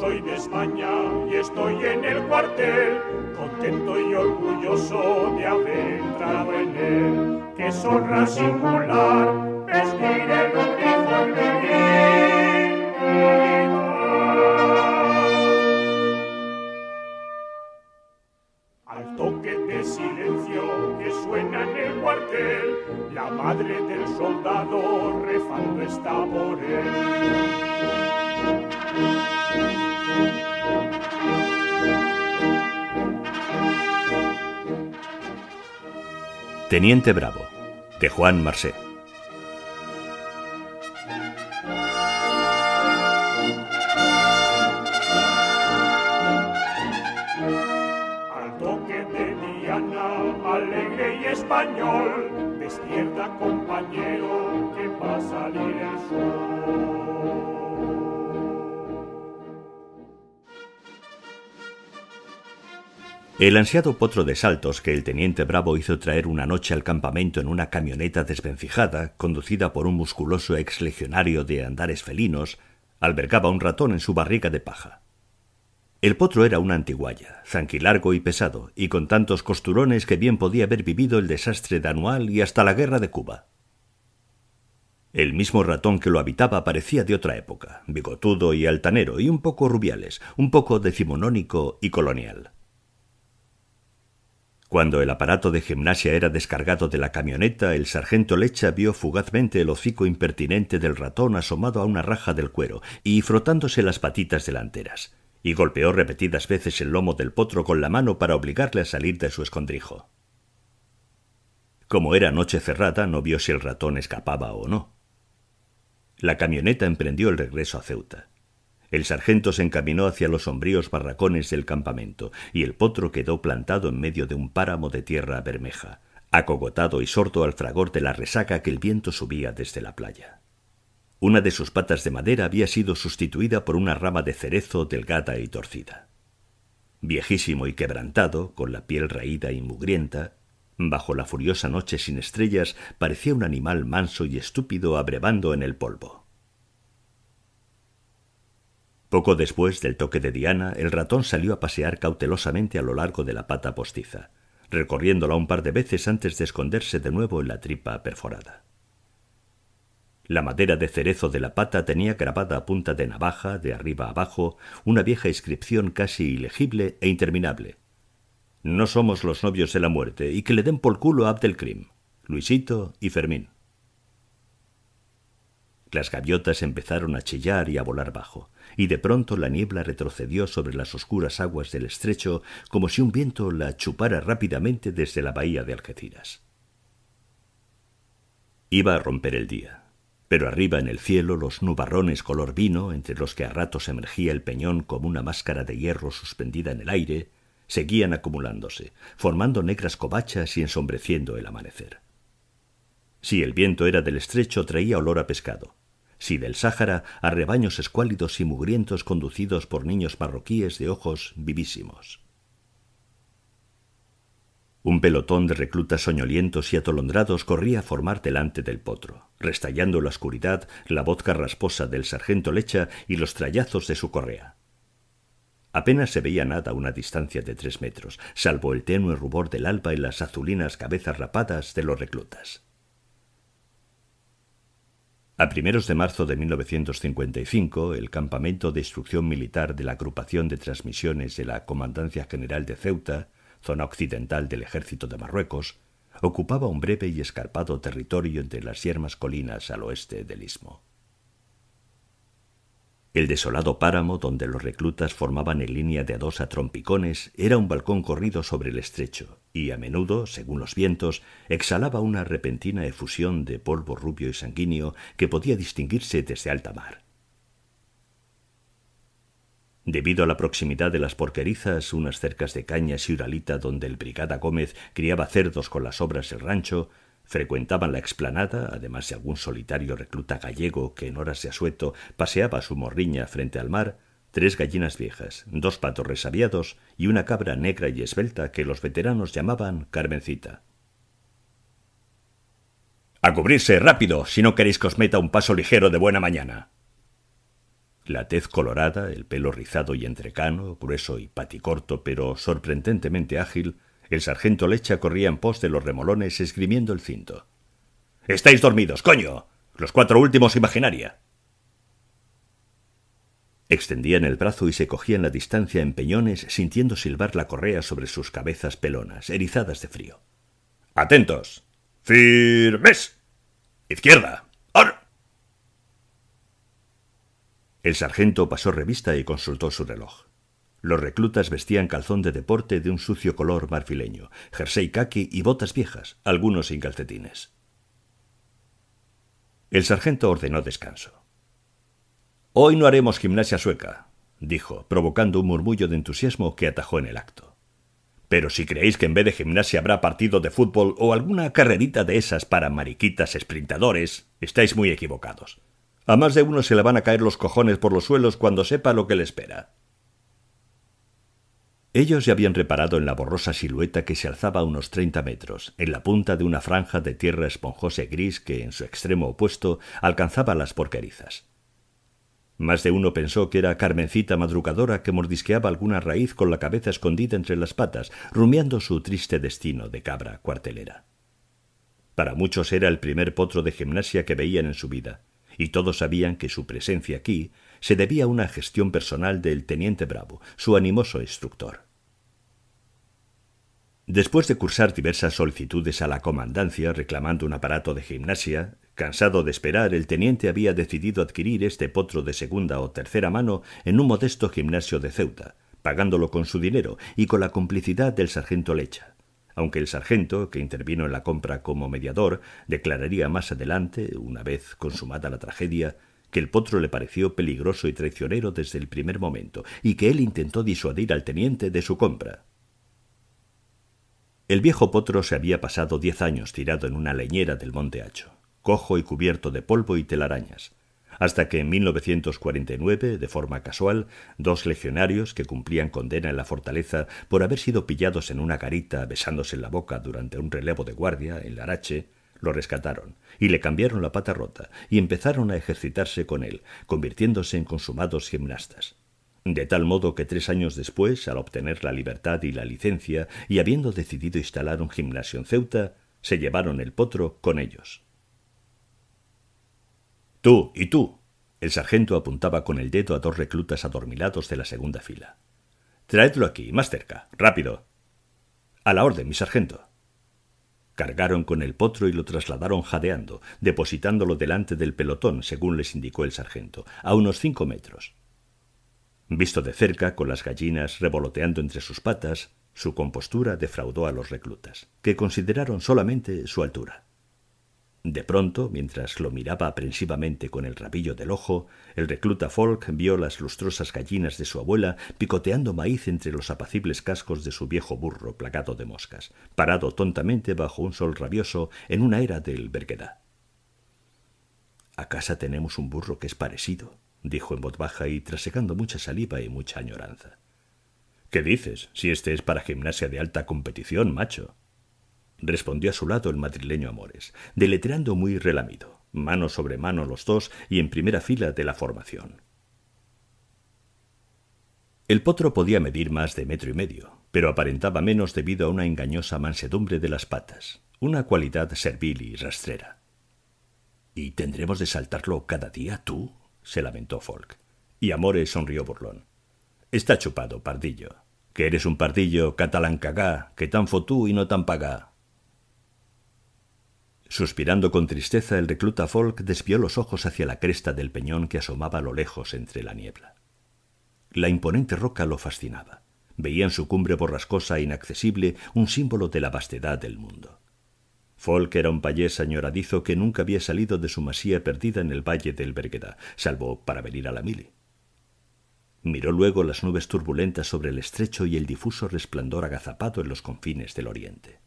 soy de España y estoy en el cuartel, contento y orgulloso de haber entrado en él. Que es honra singular vestir el uniforme Al toque de silencio que suena en el cuartel, la madre del soldado rezando está por él. Teniente Bravo, de Juan Marcet. El ansiado potro de saltos que el teniente Bravo hizo traer una noche al campamento en una camioneta desvencijada, conducida por un musculoso exlegionario de andares felinos, albergaba un ratón en su barriga de paja. El potro era una antiguaya, zanquilargo y pesado, y con tantos costurones que bien podía haber vivido el desastre de Anual y hasta la guerra de Cuba. El mismo ratón que lo habitaba parecía de otra época, bigotudo y altanero, y un poco rubiales, un poco decimonónico y colonial. Cuando el aparato de gimnasia era descargado de la camioneta, el sargento Lecha vio fugazmente el hocico impertinente del ratón asomado a una raja del cuero y frotándose las patitas delanteras, y golpeó repetidas veces el lomo del potro con la mano para obligarle a salir de su escondrijo. Como era noche cerrada, no vio si el ratón escapaba o no. La camioneta emprendió el regreso a Ceuta. El sargento se encaminó hacia los sombríos barracones del campamento, y el potro quedó plantado en medio de un páramo de tierra bermeja, acogotado y sordo al fragor de la resaca que el viento subía desde la playa. Una de sus patas de madera había sido sustituida por una rama de cerezo delgada y torcida. Viejísimo y quebrantado, con la piel raída y mugrienta, bajo la furiosa noche sin estrellas parecía un animal manso y estúpido abrevando en el polvo. Poco después del toque de Diana, el ratón salió a pasear cautelosamente a lo largo de la pata postiza, recorriéndola un par de veces antes de esconderse de nuevo en la tripa perforada. La madera de cerezo de la pata tenía grabada a punta de navaja, de arriba abajo, una vieja inscripción casi ilegible e interminable. No somos los novios de la muerte y que le den por culo a Abdelkrim, Luisito y Fermín. Las gaviotas empezaron a chillar y a volar bajo y de pronto la niebla retrocedió sobre las oscuras aguas del estrecho como si un viento la chupara rápidamente desde la bahía de Algeciras. Iba a romper el día, pero arriba en el cielo los nubarrones color vino, entre los que a ratos emergía el peñón como una máscara de hierro suspendida en el aire, seguían acumulándose, formando negras covachas y ensombreciendo el amanecer. Si el viento era del estrecho traía olor a pescado, si del Sáhara a rebaños escuálidos y mugrientos conducidos por niños marroquíes de ojos vivísimos. Un pelotón de reclutas soñolientos y atolondrados corría a formar delante del potro, restallando la oscuridad la voz carrasposa del sargento Lecha y los trallazos de su correa. Apenas se veía nada a una distancia de tres metros, salvo el tenue rubor del alba y las azulinas cabezas rapadas de los reclutas. A primeros de marzo de 1955, el campamento de instrucción militar de la Agrupación de Transmisiones de la Comandancia General de Ceuta, zona occidental del Ejército de Marruecos, ocupaba un breve y escarpado territorio entre las yermas colinas al oeste del istmo. El desolado páramo donde los reclutas formaban en línea de dos a trompicones era un balcón corrido sobre el estrecho, y a menudo, según los vientos, exhalaba una repentina efusión de polvo rubio y sanguíneo que podía distinguirse desde alta mar. Debido a la proximidad de las porquerizas, unas cercas de cañas y uralita donde el brigada Gómez criaba cerdos con las obras del rancho, Frecuentaban la explanada, además de algún solitario recluta gallego que en horas de asueto paseaba su morriña frente al mar, tres gallinas viejas, dos patos resabiados y una cabra negra y esbelta que los veteranos llamaban Carmencita. ¡A cubrirse, rápido, si no queréis que os meta un paso ligero de buena mañana! La tez colorada, el pelo rizado y entrecano, grueso y paticorto, pero sorprendentemente ágil, el sargento Lecha corría en pos de los remolones esgrimiendo el cinto. Estáis dormidos, coño. Los cuatro últimos imaginaria. Extendían el brazo y se cogían la distancia en peñones, sintiendo silbar la correa sobre sus cabezas pelonas, erizadas de frío. Atentos. Firmes. Izquierda. ¡Ar! El sargento pasó revista y consultó su reloj. Los reclutas vestían calzón de deporte de un sucio color marfileño, jersey caqui y botas viejas, algunos sin calcetines. El sargento ordenó descanso. Hoy no haremos gimnasia sueca, dijo, provocando un murmullo de entusiasmo que atajó en el acto. Pero si creéis que en vez de gimnasia habrá partido de fútbol o alguna carrerita de esas para mariquitas esprintadores, estáis muy equivocados. A más de uno se le van a caer los cojones por los suelos cuando sepa lo que le espera. Ellos ya habían reparado en la borrosa silueta que se alzaba a unos treinta metros, en la punta de una franja de tierra esponjosa y gris que, en su extremo opuesto, alcanzaba las porquerizas. Más de uno pensó que era Carmencita madrugadora que mordisqueaba alguna raíz con la cabeza escondida entre las patas, rumiando su triste destino de cabra cuartelera. Para muchos era el primer potro de gimnasia que veían en su vida, y todos sabían que su presencia aquí se debía a una gestión personal del teniente Bravo, su animoso instructor. Después de cursar diversas solicitudes a la comandancia reclamando un aparato de gimnasia, cansado de esperar, el teniente había decidido adquirir este potro de segunda o tercera mano en un modesto gimnasio de Ceuta, pagándolo con su dinero y con la complicidad del sargento Lecha. Aunque el sargento, que intervino en la compra como mediador, declararía más adelante, una vez consumada la tragedia, que el potro le pareció peligroso y traicionero desde el primer momento, y que él intentó disuadir al teniente de su compra. El viejo potro se había pasado diez años tirado en una leñera del monte Hacho, cojo y cubierto de polvo y telarañas, hasta que en 1949, de forma casual, dos legionarios que cumplían condena en la fortaleza por haber sido pillados en una garita besándose en la boca durante un relevo de guardia en Larache, lo rescataron y le cambiaron la pata rota y empezaron a ejercitarse con él, convirtiéndose en consumados gimnastas. De tal modo que tres años después, al obtener la libertad y la licencia, y habiendo decidido instalar un gimnasio en Ceuta, se llevaron el potro con ellos. Tú y tú. El sargento apuntaba con el dedo a dos reclutas adormilados de la segunda fila. Traedlo aquí, más cerca, rápido. A la orden, mi sargento. Cargaron con el potro y lo trasladaron jadeando, depositándolo delante del pelotón, según les indicó el sargento, a unos cinco metros. Visto de cerca, con las gallinas revoloteando entre sus patas, su compostura defraudó a los reclutas, que consideraron solamente su altura. De pronto, mientras lo miraba aprensivamente con el rabillo del ojo, el recluta Folk vio las lustrosas gallinas de su abuela picoteando maíz entre los apacibles cascos de su viejo burro plagado de moscas, parado tontamente bajo un sol rabioso en una era del Berguedá. A casa tenemos un burro que es parecido, dijo en voz baja y trasecando mucha saliva y mucha añoranza. ¿Qué dices? Si este es para gimnasia de alta competición, macho respondió a su lado el madrileño Amores, deletreando muy relamido, mano sobre mano los dos y en primera fila de la formación. El potro podía medir más de metro y medio, pero aparentaba menos debido a una engañosa mansedumbre de las patas, una cualidad servil y rastrera. ¿Y tendremos de saltarlo cada día tú? se lamentó Folk. Y Amores sonrió burlón. Está chupado, pardillo. Que eres un pardillo catalán cagá, que tan fotú y no tan pagá, Suspirando con tristeza, el recluta Folk desvió los ojos hacia la cresta del peñón que asomaba a lo lejos entre la niebla. La imponente roca lo fascinaba. Veía en su cumbre borrascosa e inaccesible un símbolo de la vastedad del mundo. Folk era un payés añoradizo que nunca había salido de su masía perdida en el valle del Berguedá, salvo para venir a la mili. Miró luego las nubes turbulentas sobre el estrecho y el difuso resplandor agazapado en los confines del oriente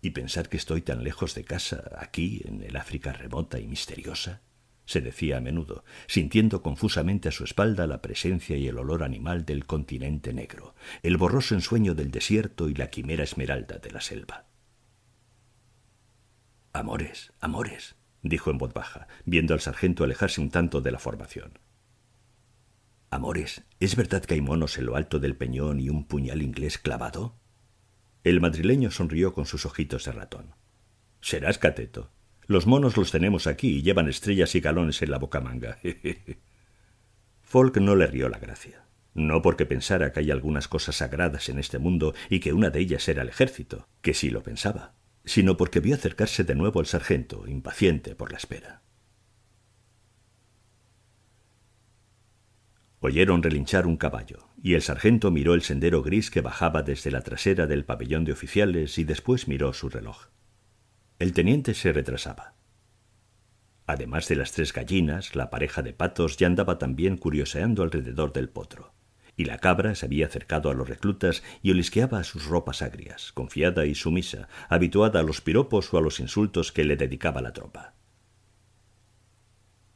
y pensar que estoy tan lejos de casa, aquí, en el África remota y misteriosa, se decía a menudo, sintiendo confusamente a su espalda la presencia y el olor animal del continente negro, el borroso ensueño del desierto y la quimera esmeralda de la selva. Amores, amores, dijo en voz baja, viendo al sargento alejarse un tanto de la formación. Amores, ¿es verdad que hay monos en lo alto del peñón y un puñal inglés clavado? El madrileño sonrió con sus ojitos de ratón. Serás cateto. Los monos los tenemos aquí y llevan estrellas y galones en la bocamanga. Folk no le rió la gracia. No porque pensara que hay algunas cosas sagradas en este mundo y que una de ellas era el ejército, que sí lo pensaba, sino porque vio acercarse de nuevo al sargento, impaciente por la espera. Oyeron relinchar un caballo y el sargento miró el sendero gris que bajaba desde la trasera del pabellón de oficiales y después miró su reloj. El teniente se retrasaba. Además de las tres gallinas, la pareja de patos ya andaba también curioseando alrededor del potro, y la cabra se había acercado a los reclutas y olisqueaba a sus ropas agrias, confiada y sumisa, habituada a los piropos o a los insultos que le dedicaba la tropa.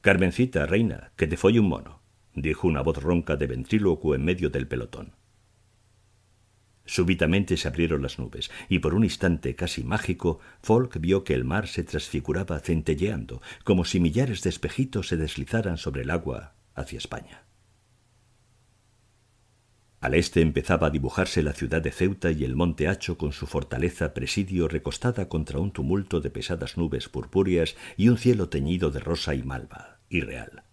Carmencita, reina, que te folle un mono, dijo una voz ronca de ventrílocuo en medio del pelotón. Súbitamente se abrieron las nubes, y por un instante casi mágico, Falk vio que el mar se transfiguraba centelleando, como si millares de espejitos se deslizaran sobre el agua hacia España. Al este empezaba a dibujarse la ciudad de Ceuta y el monte Hacho con su fortaleza presidio recostada contra un tumulto de pesadas nubes purpúreas y un cielo teñido de rosa y malva, irreal.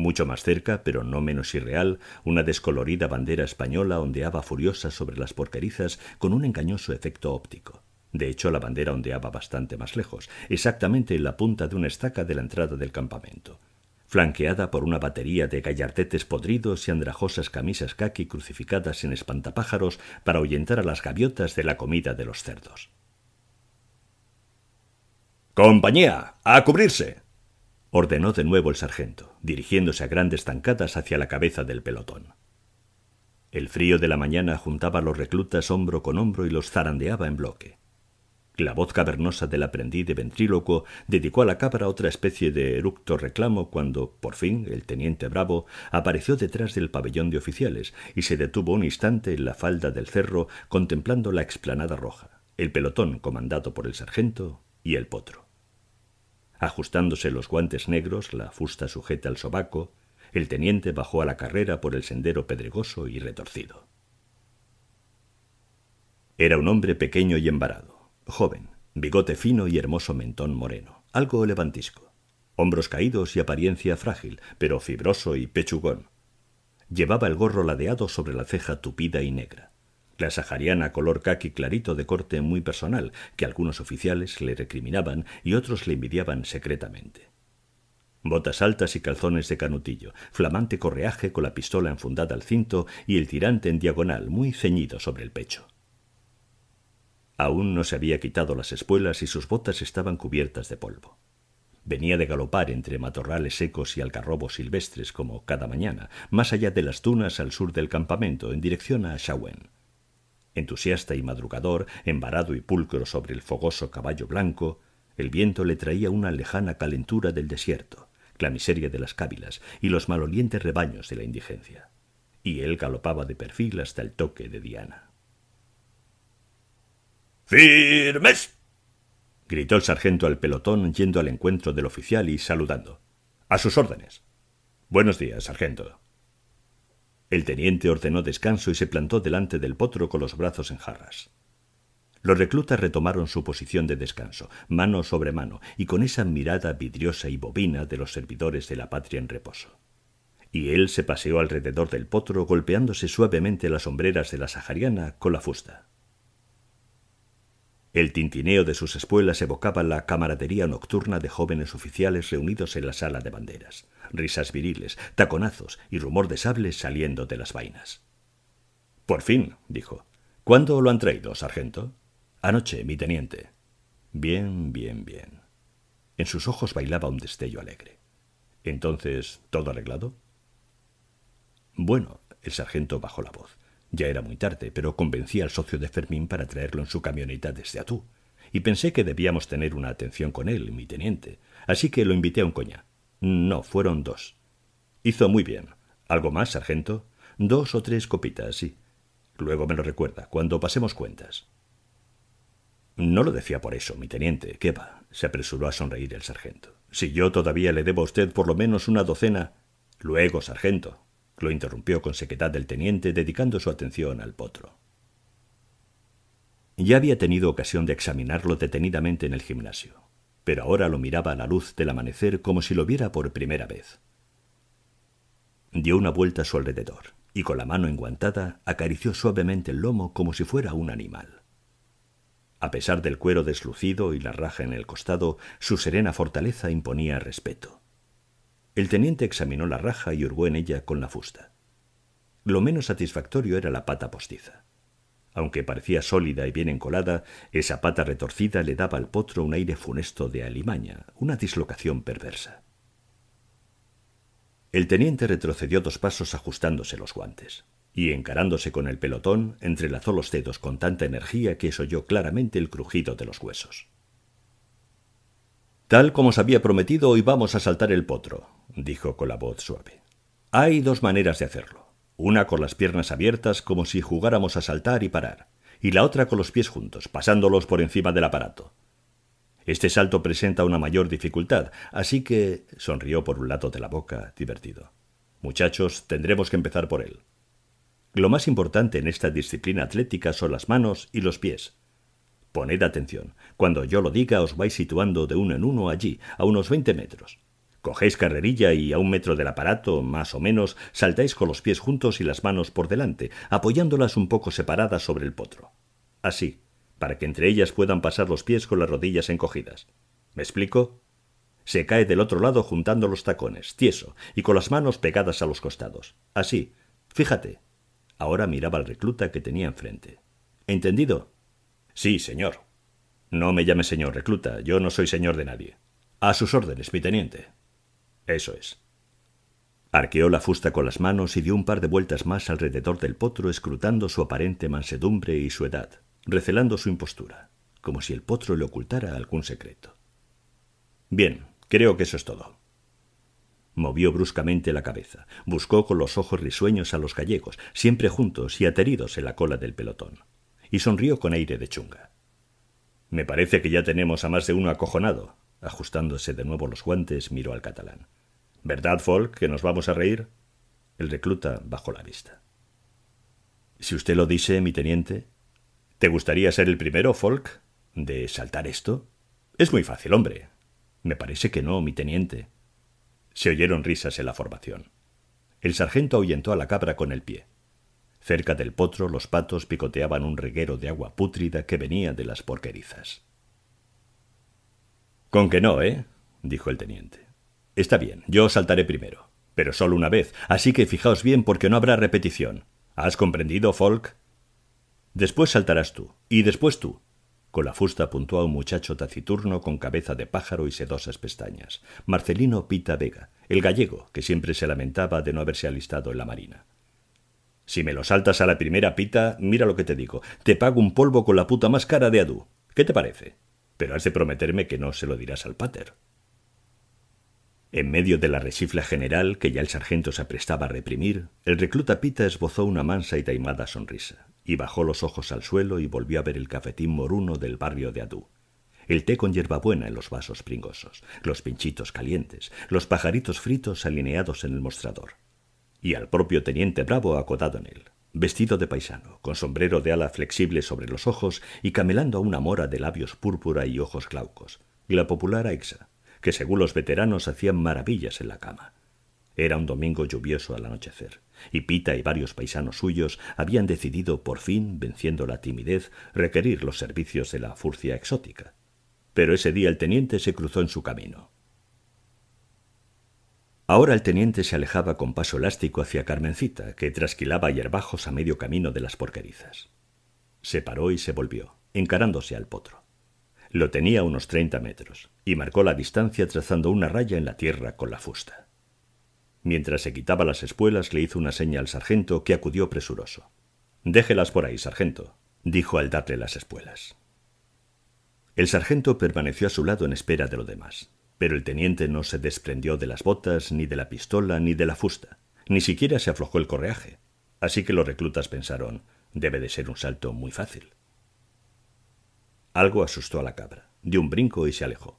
Mucho más cerca, pero no menos irreal, una descolorida bandera española ondeaba furiosa sobre las porquerizas con un engañoso efecto óptico. De hecho, la bandera ondeaba bastante más lejos, exactamente en la punta de una estaca de la entrada del campamento. Flanqueada por una batería de gallardetes podridos y andrajosas camisas caqui crucificadas en espantapájaros para ahuyentar a las gaviotas de la comida de los cerdos. ¡Compañía! ¡A cubrirse! ordenó de nuevo el sargento, dirigiéndose a grandes zancadas hacia la cabeza del pelotón. El frío de la mañana juntaba a los reclutas hombro con hombro y los zarandeaba en bloque. La voz cavernosa del aprendiz de ventríloco dedicó a la cabra otra especie de eructo reclamo cuando, por fin, el teniente Bravo apareció detrás del pabellón de oficiales y se detuvo un instante en la falda del cerro contemplando la explanada roja, el pelotón comandado por el sargento y el potro. Ajustándose los guantes negros, la fusta sujeta al sobaco, el teniente bajó a la carrera por el sendero pedregoso y retorcido. Era un hombre pequeño y embarado, joven, bigote fino y hermoso mentón moreno, algo levantisco, hombros caídos y apariencia frágil, pero fibroso y pechugón. Llevaba el gorro ladeado sobre la ceja tupida y negra la sahariana color caqui clarito de corte muy personal, que algunos oficiales le recriminaban y otros le envidiaban secretamente. Botas altas y calzones de canutillo, flamante correaje con la pistola enfundada al cinto y el tirante en diagonal muy ceñido sobre el pecho. Aún no se había quitado las espuelas y sus botas estaban cubiertas de polvo. Venía de galopar entre matorrales secos y algarrobos silvestres como cada mañana, más allá de las dunas al sur del campamento, en dirección a Shawen. Entusiasta y madrugador, embarado y pulcro sobre el fogoso caballo blanco, el viento le traía una lejana calentura del desierto, la miseria de las cávilas y los malolientes rebaños de la indigencia. Y él galopaba de perfil hasta el toque de Diana. ¡Firmes! gritó el sargento al pelotón yendo al encuentro del oficial y saludando. A sus órdenes. Buenos días, sargento, el teniente ordenó descanso y se plantó delante del potro con los brazos en jarras. Los reclutas retomaron su posición de descanso, mano sobre mano, y con esa mirada vidriosa y bobina de los servidores de la patria en reposo. Y él se paseó alrededor del potro, golpeándose suavemente las sombreras de la sahariana con la fusta. El tintineo de sus espuelas evocaba la camaradería nocturna de jóvenes oficiales reunidos en la sala de banderas risas viriles, taconazos y rumor de sables saliendo de las vainas. Por fin, dijo. ¿Cuándo lo han traído, sargento? Anoche, mi teniente. Bien, bien, bien. En sus ojos bailaba un destello alegre. Entonces, ¿todo arreglado? Bueno, el sargento bajó la voz. Ya era muy tarde, pero convencí al socio de Fermín para traerlo en su camioneta desde Atú, y pensé que debíamos tener una atención con él, mi teniente, así que lo invité a un coñac. No, fueron dos. Hizo muy bien. ¿Algo más, sargento? Dos o tres copitas, sí. Luego me lo recuerda, cuando pasemos cuentas. No lo decía por eso, mi teniente. ¿Qué va? se apresuró a sonreír el sargento. Si yo todavía le debo a usted por lo menos una docena. Luego, sargento, lo interrumpió con sequedad el teniente, dedicando su atención al potro. Ya había tenido ocasión de examinarlo detenidamente en el gimnasio pero ahora lo miraba a la luz del amanecer como si lo viera por primera vez. Dio una vuelta a su alrededor y con la mano enguantada acarició suavemente el lomo como si fuera un animal. A pesar del cuero deslucido y la raja en el costado, su serena fortaleza imponía respeto. El teniente examinó la raja y hurgó en ella con la fusta. Lo menos satisfactorio era la pata postiza. Aunque parecía sólida y bien encolada, esa pata retorcida le daba al potro un aire funesto de alimaña, una dislocación perversa. El teniente retrocedió dos pasos ajustándose los guantes, y encarándose con el pelotón, entrelazó los dedos con tanta energía que se oyó claramente el crujido de los huesos. Tal como os había prometido, hoy vamos a saltar el potro, dijo con la voz suave. Hay dos maneras de hacerlo una con las piernas abiertas como si jugáramos a saltar y parar, y la otra con los pies juntos, pasándolos por encima del aparato. Este salto presenta una mayor dificultad, así que sonrió por un lado de la boca, divertido. Muchachos, tendremos que empezar por él. Lo más importante en esta disciplina atlética son las manos y los pies. Poned atención. Cuando yo lo diga os vais situando de uno en uno allí, a unos veinte metros. Cogéis carrerilla y a un metro del aparato, más o menos, saltáis con los pies juntos y las manos por delante, apoyándolas un poco separadas sobre el potro. Así, para que entre ellas puedan pasar los pies con las rodillas encogidas. ¿Me explico? Se cae del otro lado juntando los tacones, tieso, y con las manos pegadas a los costados. Así. Fíjate. Ahora miraba al recluta que tenía enfrente. ¿Entendido? Sí, señor. No me llame señor recluta, yo no soy señor de nadie. A sus órdenes, mi teniente. Eso es. Arqueó la fusta con las manos y dio un par de vueltas más alrededor del potro, escrutando su aparente mansedumbre y su edad, recelando su impostura, como si el potro le ocultara algún secreto. Bien, creo que eso es todo. Movió bruscamente la cabeza, buscó con los ojos risueños a los gallegos, siempre juntos y ateridos en la cola del pelotón, y sonrió con aire de chunga. Me parece que ya tenemos a más de uno acojonado. Ajustándose de nuevo los guantes, miró al catalán. ¿Verdad, Folk, que nos vamos a reír? El recluta bajó la vista. Si usted lo dice, mi teniente. ¿Te gustaría ser el primero, Folk? ¿De saltar esto? Es muy fácil, hombre. Me parece que no, mi teniente. Se oyeron risas en la formación. El sargento ahuyentó a la cabra con el pie. Cerca del potro los patos picoteaban un reguero de agua pútrida que venía de las porquerizas. Con que no, ¿eh? dijo el teniente. Está bien, yo saltaré primero, pero solo una vez, así que fijaos bien porque no habrá repetición. ¿Has comprendido, Folk? Después saltarás tú, y después tú. Con la fusta apuntó a un muchacho taciturno con cabeza de pájaro y sedosas pestañas, Marcelino Pita Vega, el gallego, que siempre se lamentaba de no haberse alistado en la marina. Si me lo saltas a la primera pita, mira lo que te digo, te pago un polvo con la puta más cara de Adú. ¿Qué te parece? Pero has de prometerme que no se lo dirás al pater. En medio de la recifla general que ya el sargento se aprestaba a reprimir, el recluta Pita esbozó una mansa y taimada sonrisa, y bajó los ojos al suelo y volvió a ver el cafetín moruno del barrio de Adú. El té con hierbabuena en los vasos pringosos, los pinchitos calientes, los pajaritos fritos alineados en el mostrador. Y al propio teniente Bravo acodado en él, vestido de paisano, con sombrero de ala flexible sobre los ojos y camelando a una mora de labios púrpura y ojos glaucos, la popular aixa, que según los veteranos hacían maravillas en la cama. Era un domingo lluvioso al anochecer, y Pita y varios paisanos suyos habían decidido por fin, venciendo la timidez, requerir los servicios de la furcia exótica. Pero ese día el teniente se cruzó en su camino. Ahora el teniente se alejaba con paso elástico hacia Carmencita, que trasquilaba hierbajos a medio camino de las porquerizas. Se paró y se volvió, encarándose al potro. Lo tenía unos treinta metros y marcó la distancia trazando una raya en la tierra con la fusta. Mientras se quitaba las espuelas le hizo una seña al sargento que acudió presuroso. Déjelas por ahí, sargento, dijo al darle las espuelas. El sargento permaneció a su lado en espera de lo demás, pero el teniente no se desprendió de las botas, ni de la pistola, ni de la fusta, ni siquiera se aflojó el correaje, así que los reclutas pensaron debe de ser un salto muy fácil. Algo asustó a la cabra. Dio un brinco y se alejó.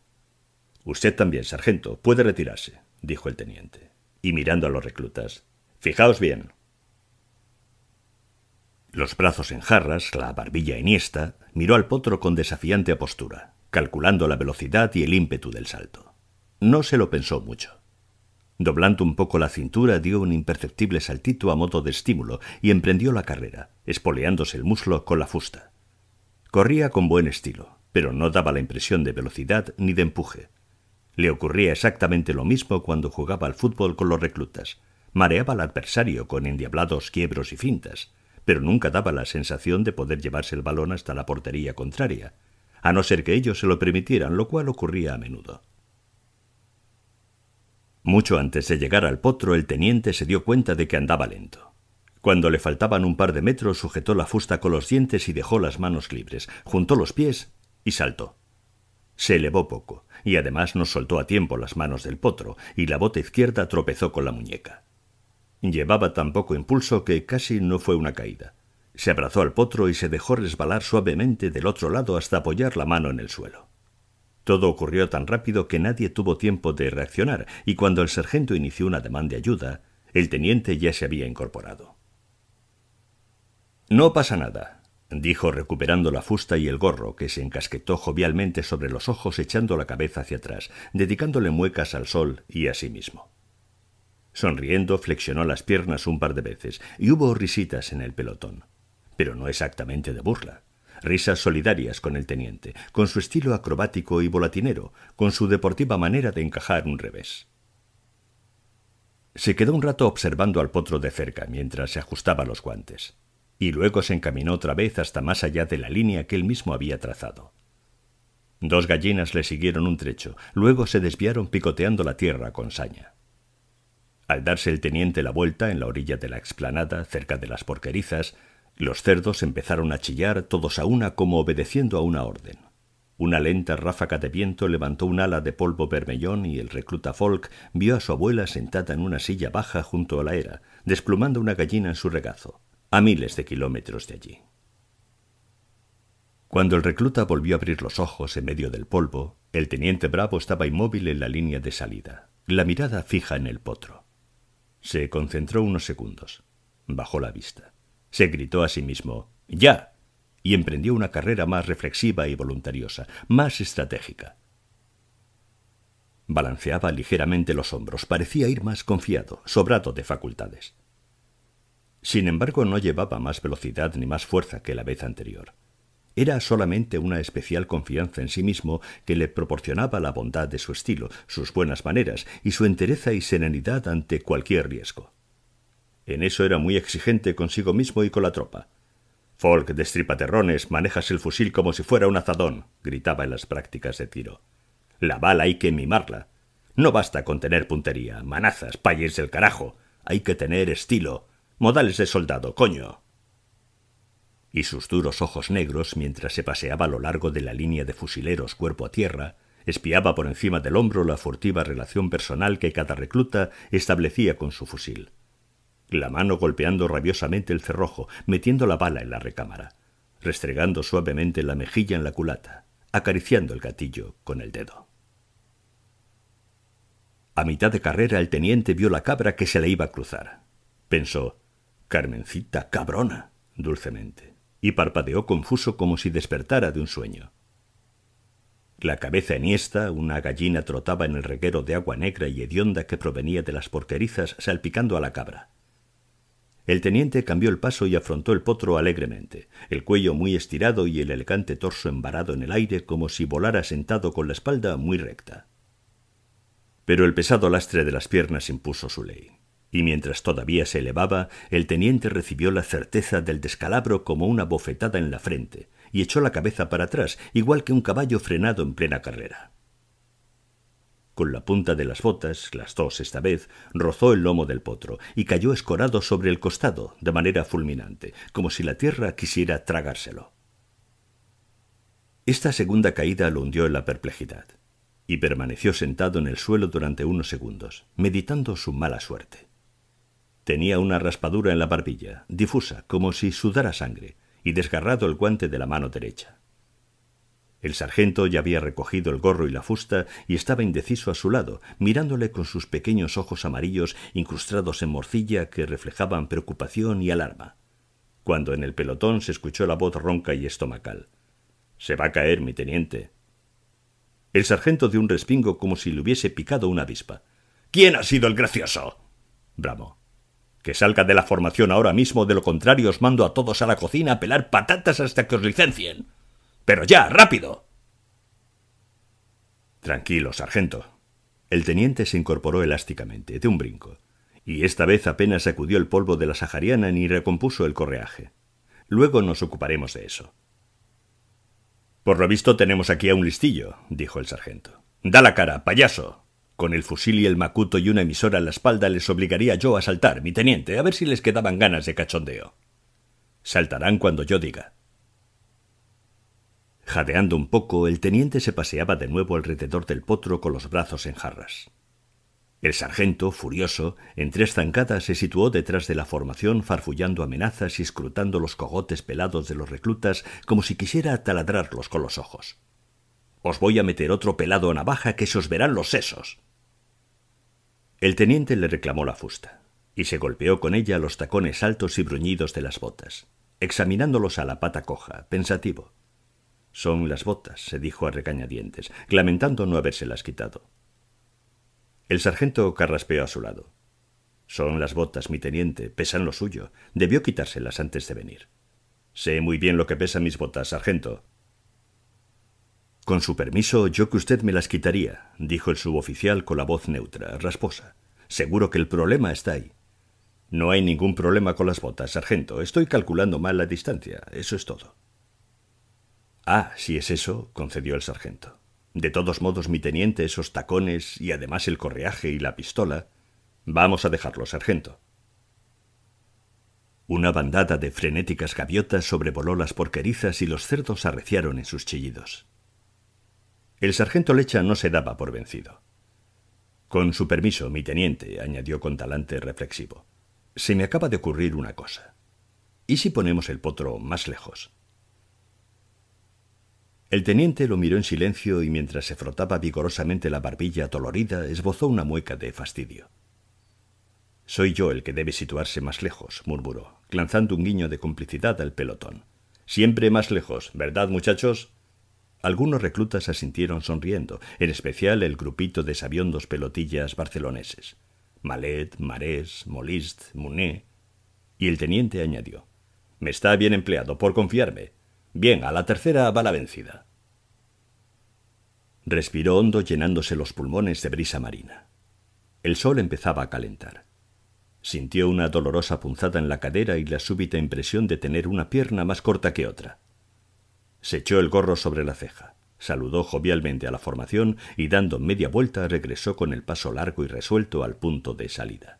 Usted también, sargento, puede retirarse, dijo el teniente. Y mirando a los reclutas, fijaos bien. Los brazos en jarras, la barbilla enhiesta, miró al potro con desafiante apostura, calculando la velocidad y el ímpetu del salto. No se lo pensó mucho. Doblando un poco la cintura, dio un imperceptible saltito a modo de estímulo y emprendió la carrera, espoleándose el muslo con la fusta. Corría con buen estilo, pero no daba la impresión de velocidad ni de empuje. Le ocurría exactamente lo mismo cuando jugaba al fútbol con los reclutas. Mareaba al adversario con endiablados quiebros y fintas, pero nunca daba la sensación de poder llevarse el balón hasta la portería contraria, a no ser que ellos se lo permitieran, lo cual ocurría a menudo. Mucho antes de llegar al potro, el teniente se dio cuenta de que andaba lento. Cuando le faltaban un par de metros, sujetó la fusta con los dientes y dejó las manos libres, juntó los pies y saltó. Se elevó poco, y además no soltó a tiempo las manos del potro, y la bota izquierda tropezó con la muñeca. Llevaba tan poco impulso que casi no fue una caída. Se abrazó al potro y se dejó resbalar suavemente del otro lado hasta apoyar la mano en el suelo. Todo ocurrió tan rápido que nadie tuvo tiempo de reaccionar, y cuando el sargento inició una demanda de ayuda, el teniente ya se había incorporado. No pasa nada, dijo recuperando la fusta y el gorro, que se encasquetó jovialmente sobre los ojos echando la cabeza hacia atrás, dedicándole muecas al sol y a sí mismo. Sonriendo, flexionó las piernas un par de veces, y hubo risitas en el pelotón, pero no exactamente de burla. Risas solidarias con el teniente, con su estilo acrobático y volatinero, con su deportiva manera de encajar un revés. Se quedó un rato observando al potro de cerca mientras se ajustaba los guantes y luego se encaminó otra vez hasta más allá de la línea que él mismo había trazado. Dos gallinas le siguieron un trecho, luego se desviaron picoteando la tierra con saña. Al darse el teniente la vuelta en la orilla de la explanada, cerca de las porquerizas, los cerdos empezaron a chillar todos a una como obedeciendo a una orden. Una lenta ráfaga de viento levantó un ala de polvo vermellón y el recluta Folk vio a su abuela sentada en una silla baja junto a la era, desplumando una gallina en su regazo a miles de kilómetros de allí. Cuando el recluta volvió a abrir los ojos en medio del polvo, el teniente Bravo estaba inmóvil en la línea de salida, la mirada fija en el potro. Se concentró unos segundos, bajó la vista, se gritó a sí mismo ¡Ya! y emprendió una carrera más reflexiva y voluntariosa, más estratégica. Balanceaba ligeramente los hombros, parecía ir más confiado, sobrado de facultades. Sin embargo, no llevaba más velocidad ni más fuerza que la vez anterior. Era solamente una especial confianza en sí mismo que le proporcionaba la bondad de su estilo, sus buenas maneras y su entereza y serenidad ante cualquier riesgo. En eso era muy exigente consigo mismo y con la tropa. Folk, destripaterrones, manejas el fusil como si fuera un azadón, gritaba en las prácticas de tiro. La bala hay que mimarla. No basta con tener puntería, manazas, payes del carajo. Hay que tener estilo, Modales de soldado, coño. Y sus duros ojos negros, mientras se paseaba a lo largo de la línea de fusileros cuerpo a tierra, espiaba por encima del hombro la furtiva relación personal que cada recluta establecía con su fusil. La mano golpeando rabiosamente el cerrojo, metiendo la bala en la recámara, restregando suavemente la mejilla en la culata, acariciando el gatillo con el dedo. A mitad de carrera el teniente vio la cabra que se le iba a cruzar. Pensó Carmencita, cabrona, dulcemente, y parpadeó confuso como si despertara de un sueño. La cabeza enhiesta, una gallina trotaba en el reguero de agua negra y hedionda que provenía de las porquerizas salpicando a la cabra. El teniente cambió el paso y afrontó el potro alegremente, el cuello muy estirado y el elegante torso embarado en el aire como si volara sentado con la espalda muy recta. Pero el pesado lastre de las piernas impuso su ley. Y mientras todavía se elevaba, el teniente recibió la certeza del descalabro como una bofetada en la frente, y echó la cabeza para atrás, igual que un caballo frenado en plena carrera. Con la punta de las botas, las dos esta vez, rozó el lomo del potro y cayó escorado sobre el costado de manera fulminante, como si la tierra quisiera tragárselo. Esta segunda caída lo hundió en la perplejidad, y permaneció sentado en el suelo durante unos segundos, meditando su mala suerte. Tenía una raspadura en la barbilla, difusa, como si sudara sangre, y desgarrado el guante de la mano derecha. El sargento ya había recogido el gorro y la fusta y estaba indeciso a su lado, mirándole con sus pequeños ojos amarillos incrustados en morcilla que reflejaban preocupación y alarma, cuando en el pelotón se escuchó la voz ronca y estomacal. Se va a caer, mi teniente. El sargento dio un respingo como si le hubiese picado una avispa. ¿Quién ha sido el gracioso? bramó. Que salga de la formación ahora mismo, de lo contrario os mando a todos a la cocina a pelar patatas hasta que os licencien. Pero ya, rápido. Tranquilo, sargento. El teniente se incorporó elásticamente, de un brinco, y esta vez apenas sacudió el polvo de la sahariana ni recompuso el correaje. Luego nos ocuparemos de eso. Por lo visto tenemos aquí a un listillo, dijo el sargento. Da la cara, payaso. Con el fusil y el macuto y una emisora a la espalda les obligaría yo a saltar, mi teniente, a ver si les quedaban ganas de cachondeo. Saltarán cuando yo diga. Jadeando un poco, el teniente se paseaba de nuevo alrededor del potro con los brazos en jarras. El sargento, furioso, en tres zancadas se situó detrás de la formación, farfullando amenazas y escrutando los cogotes pelados de los reclutas como si quisiera taladrarlos con los ojos. Os voy a meter otro pelado a navaja que se os verán los sesos. El teniente le reclamó la fusta, y se golpeó con ella los tacones altos y bruñidos de las botas, examinándolos a la pata coja, pensativo. Son las botas, se dijo a regañadientes, lamentando no habérselas quitado. El sargento carraspeó a su lado. Son las botas, mi teniente, pesan lo suyo. Debió quitárselas antes de venir. Sé muy bien lo que pesan mis botas, sargento, con su permiso, yo que usted me las quitaría, dijo el suboficial con la voz neutra, rasposa. Seguro que el problema está ahí. No hay ningún problema con las botas, sargento. Estoy calculando mal la distancia. Eso es todo. Ah, si es eso, concedió el sargento. De todos modos, mi teniente, esos tacones y además el correaje y la pistola. Vamos a dejarlo, sargento. Una bandada de frenéticas gaviotas sobrevoló las porquerizas y los cerdos arreciaron en sus chillidos. El sargento Lecha no se daba por vencido. Con su permiso, mi teniente, añadió con talante reflexivo, se me acaba de ocurrir una cosa. ¿Y si ponemos el potro más lejos? El teniente lo miró en silencio y mientras se frotaba vigorosamente la barbilla dolorida esbozó una mueca de fastidio. Soy yo el que debe situarse más lejos, murmuró, lanzando un guiño de complicidad al pelotón. Siempre más lejos, ¿verdad, muchachos? Algunos reclutas asintieron sonriendo, en especial el grupito de sabiondos pelotillas barceloneses. Malet, Marés, Molist, Muné. Y el teniente añadió: Me está bien empleado por confiarme. Bien, a la tercera va la vencida. Respiró hondo llenándose los pulmones de brisa marina. El sol empezaba a calentar. Sintió una dolorosa punzada en la cadera y la súbita impresión de tener una pierna más corta que otra. Se echó el gorro sobre la ceja, saludó jovialmente a la formación y dando media vuelta regresó con el paso largo y resuelto al punto de salida.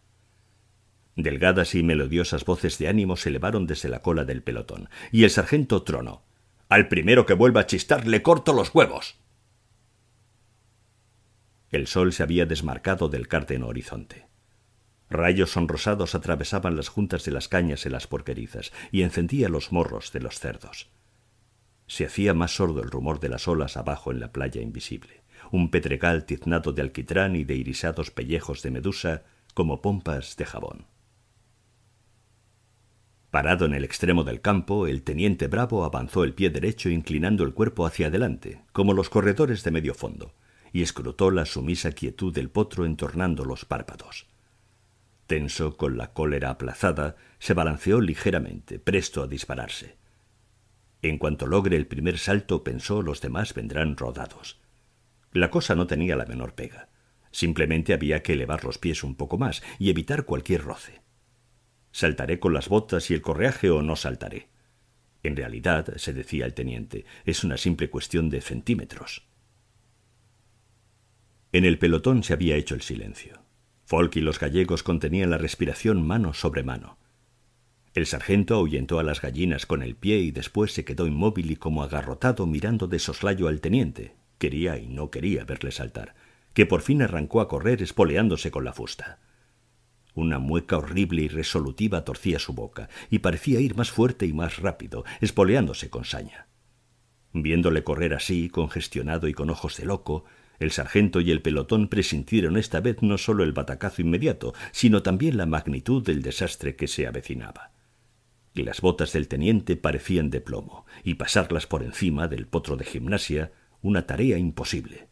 Delgadas y melodiosas voces de ánimo se elevaron desde la cola del pelotón, y el sargento tronó. Al primero que vuelva a chistar le corto los huevos. El sol se había desmarcado del cárdeno horizonte. Rayos sonrosados atravesaban las juntas de las cañas en las porquerizas y encendía los morros de los cerdos se hacía más sordo el rumor de las olas abajo en la playa invisible. Un pedregal tiznado de alquitrán y de irisados pellejos de medusa como pompas de jabón. Parado en el extremo del campo, el teniente Bravo avanzó el pie derecho inclinando el cuerpo hacia adelante, como los corredores de medio fondo, y escrutó la sumisa quietud del potro entornando los párpados. Tenso, con la cólera aplazada, se balanceó ligeramente, presto a dispararse. En cuanto logre el primer salto, pensó, los demás vendrán rodados. La cosa no tenía la menor pega. Simplemente había que elevar los pies un poco más y evitar cualquier roce. ¿Saltaré con las botas y el correaje o no saltaré? En realidad, se decía el teniente, es una simple cuestión de centímetros. En el pelotón se había hecho el silencio. Folk y los gallegos contenían la respiración mano sobre mano. El sargento ahuyentó a las gallinas con el pie y después se quedó inmóvil y como agarrotado mirando de soslayo al teniente. Quería y no quería verle saltar, que por fin arrancó a correr espoleándose con la fusta. Una mueca horrible y resolutiva torcía su boca, y parecía ir más fuerte y más rápido, espoleándose con saña. Viéndole correr así, congestionado y con ojos de loco, el sargento y el pelotón presintieron esta vez no sólo el batacazo inmediato, sino también la magnitud del desastre que se avecinaba y las botas del teniente parecían de plomo, y pasarlas por encima del potro de gimnasia una tarea imposible.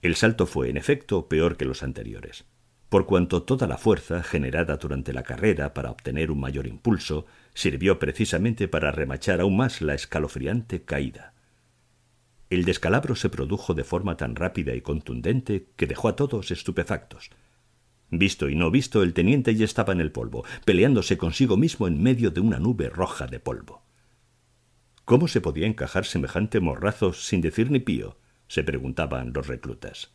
El salto fue, en efecto, peor que los anteriores, por cuanto toda la fuerza generada durante la carrera para obtener un mayor impulso sirvió precisamente para remachar aún más la escalofriante caída. El descalabro se produjo de forma tan rápida y contundente que dejó a todos estupefactos, Visto y no visto, el teniente ya estaba en el polvo, peleándose consigo mismo en medio de una nube roja de polvo. ¿Cómo se podía encajar semejante morrazo sin decir ni pío? se preguntaban los reclutas.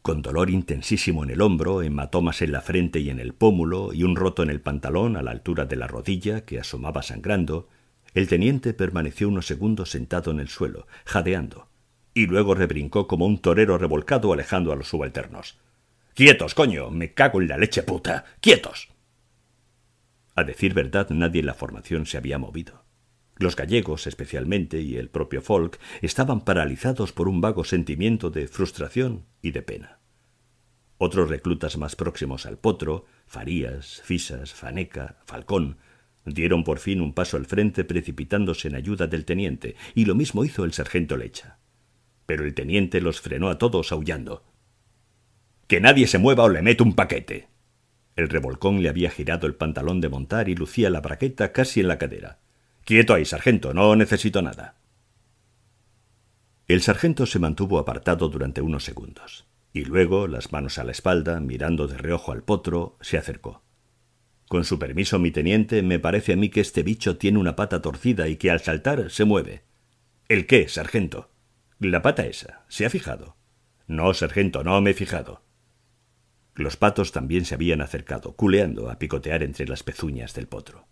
Con dolor intensísimo en el hombro, hematomas en la frente y en el pómulo, y un roto en el pantalón a la altura de la rodilla que asomaba sangrando, el teniente permaneció unos segundos sentado en el suelo, jadeando, y luego rebrincó como un torero revolcado alejando a los subalternos. ¡Quietos, coño! ¡Me cago en la leche puta! ¡Quietos! A decir verdad, nadie en la formación se había movido. Los gallegos, especialmente, y el propio Folk, estaban paralizados por un vago sentimiento de frustración y de pena. Otros reclutas más próximos al potro, Farías, Fisas, Faneca, Falcón, dieron por fin un paso al frente precipitándose en ayuda del teniente, y lo mismo hizo el sargento Lecha pero el teniente los frenó a todos aullando. Que nadie se mueva o le mete un paquete. El revolcón le había girado el pantalón de montar y lucía la braqueta casi en la cadera. Quieto ahí, sargento, no necesito nada. El sargento se mantuvo apartado durante unos segundos, y luego, las manos a la espalda, mirando de reojo al potro, se acercó. Con su permiso, mi teniente, me parece a mí que este bicho tiene una pata torcida y que al saltar se mueve. ¿El qué, sargento? La pata esa, ¿se ha fijado? No, sargento, no me he fijado. Los patos también se habían acercado, culeando a picotear entre las pezuñas del potro.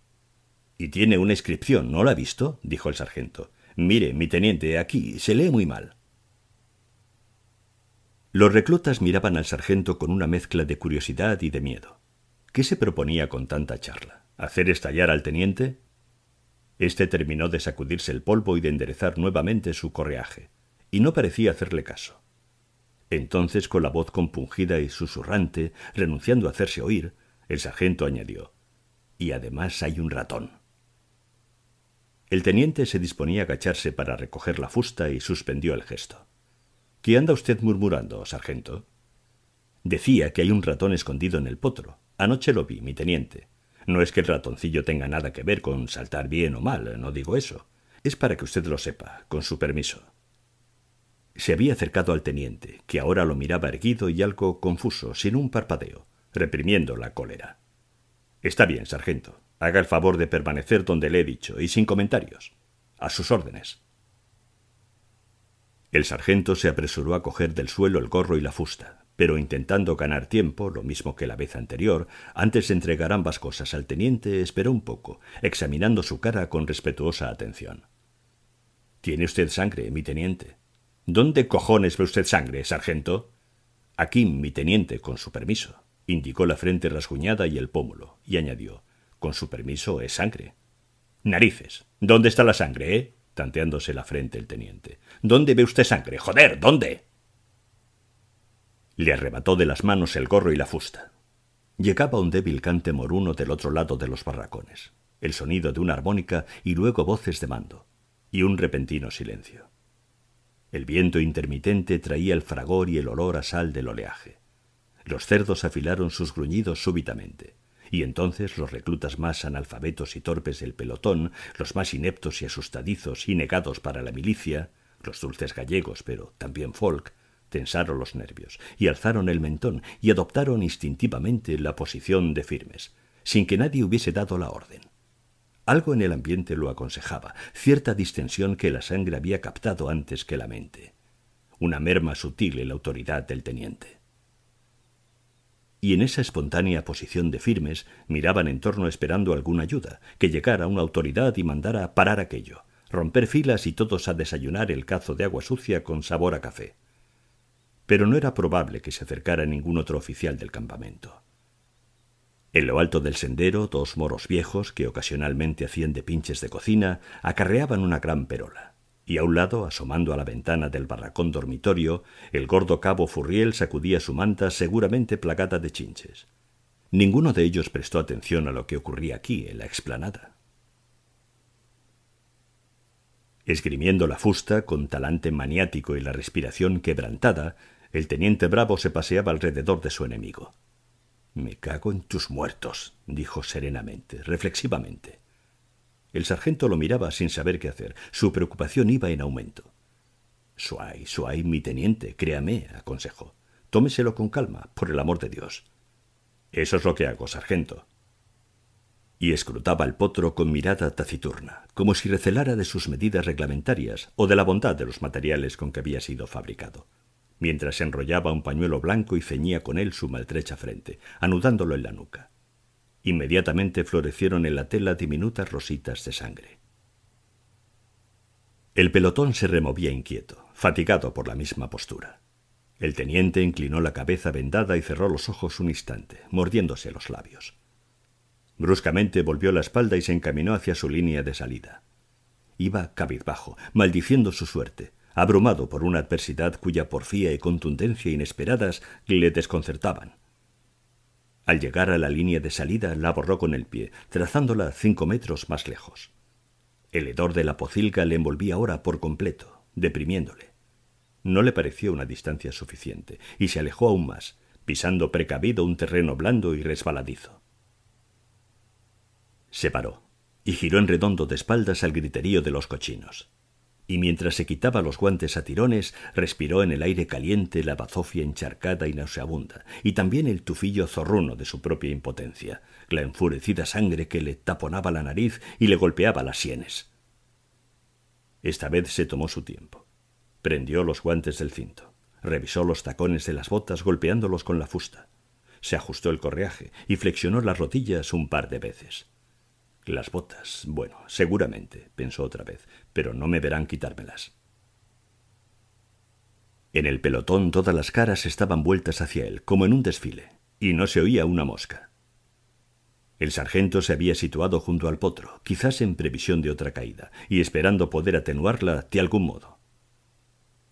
Y tiene una inscripción, ¿no la ha visto? dijo el sargento. Mire, mi teniente, aquí se lee muy mal. Los reclutas miraban al sargento con una mezcla de curiosidad y de miedo. ¿Qué se proponía con tanta charla? ¿Hacer estallar al teniente? Este terminó de sacudirse el polvo y de enderezar nuevamente su correaje y no parecía hacerle caso. Entonces, con la voz compungida y susurrante, renunciando a hacerse oír, el sargento añadió Y además hay un ratón. El teniente se disponía a agacharse para recoger la fusta y suspendió el gesto. ¿Qué anda usted murmurando, sargento? Decía que hay un ratón escondido en el potro. Anoche lo vi, mi teniente. No es que el ratoncillo tenga nada que ver con saltar bien o mal, no digo eso. Es para que usted lo sepa, con su permiso. Se había acercado al teniente, que ahora lo miraba erguido y algo confuso, sin un parpadeo, reprimiendo la cólera. Está bien, sargento. Haga el favor de permanecer donde le he dicho y sin comentarios. A sus órdenes. El sargento se apresuró a coger del suelo el gorro y la fusta, pero intentando ganar tiempo, lo mismo que la vez anterior, antes de entregar ambas cosas al teniente, esperó un poco, examinando su cara con respetuosa atención. Tiene usted sangre, mi teniente, ¿Dónde cojones ve usted sangre, sargento? Aquí, mi teniente, con su permiso. Indicó la frente rasguñada y el pómulo, y añadió Con su permiso es sangre. Narices. ¿Dónde está la sangre, eh? tanteándose la frente el teniente. ¿Dónde ve usted sangre? Joder, ¿dónde? Le arrebató de las manos el gorro y la fusta. Llegaba un débil cante moruno del otro lado de los barracones, el sonido de una armónica y luego voces de mando, y un repentino silencio. El viento intermitente traía el fragor y el olor a sal del oleaje. Los cerdos afilaron sus gruñidos súbitamente, y entonces los reclutas más analfabetos y torpes del pelotón, los más ineptos y asustadizos y negados para la milicia, los dulces gallegos, pero también folk, tensaron los nervios y alzaron el mentón y adoptaron instintivamente la posición de firmes, sin que nadie hubiese dado la orden. Algo en el ambiente lo aconsejaba, cierta distensión que la sangre había captado antes que la mente, una merma sutil en la autoridad del teniente. Y en esa espontánea posición de firmes miraban en torno esperando alguna ayuda, que llegara una autoridad y mandara a parar aquello, romper filas y todos a desayunar el cazo de agua sucia con sabor a café. Pero no era probable que se acercara ningún otro oficial del campamento. En lo alto del sendero, dos moros viejos, que ocasionalmente hacían de pinches de cocina, acarreaban una gran perola. Y a un lado, asomando a la ventana del barracón dormitorio, el gordo cabo Furriel sacudía su manta seguramente plagada de chinches. Ninguno de ellos prestó atención a lo que ocurría aquí, en la explanada. Esgrimiendo la fusta, con talante maniático y la respiración quebrantada, el teniente Bravo se paseaba alrededor de su enemigo. Me cago en tus muertos, dijo serenamente, reflexivamente. El sargento lo miraba sin saber qué hacer. Su preocupación iba en aumento. Suay, suay, mi teniente, créame, aconsejó. Tómeselo con calma, por el amor de Dios. Eso es lo que hago, sargento. Y escrutaba al potro con mirada taciturna, como si recelara de sus medidas reglamentarias o de la bondad de los materiales con que había sido fabricado mientras enrollaba un pañuelo blanco y ceñía con él su maltrecha frente, anudándolo en la nuca. Inmediatamente florecieron en la tela diminutas rositas de sangre. El pelotón se removía inquieto, fatigado por la misma postura. El teniente inclinó la cabeza vendada y cerró los ojos un instante, mordiéndose los labios. Bruscamente volvió la espalda y se encaminó hacia su línea de salida. Iba cabizbajo, maldiciendo su suerte, abrumado por una adversidad cuya porfía y contundencia inesperadas le desconcertaban. Al llegar a la línea de salida la borró con el pie, trazándola cinco metros más lejos. El hedor de la pocilga le envolvía ahora por completo, deprimiéndole. No le pareció una distancia suficiente, y se alejó aún más, pisando precavido un terreno blando y resbaladizo. Se paró, y giró en redondo de espaldas al griterío de los cochinos y mientras se quitaba los guantes a tirones, respiró en el aire caliente la bazofia encharcada y nauseabunda, y también el tufillo zorruno de su propia impotencia, la enfurecida sangre que le taponaba la nariz y le golpeaba las sienes. Esta vez se tomó su tiempo. Prendió los guantes del cinto, revisó los tacones de las botas golpeándolos con la fusta, se ajustó el correaje y flexionó las rodillas un par de veces. Las botas, bueno, seguramente, pensó otra vez, pero no me verán quitármelas. En el pelotón todas las caras estaban vueltas hacia él, como en un desfile, y no se oía una mosca. El sargento se había situado junto al potro, quizás en previsión de otra caída, y esperando poder atenuarla de algún modo.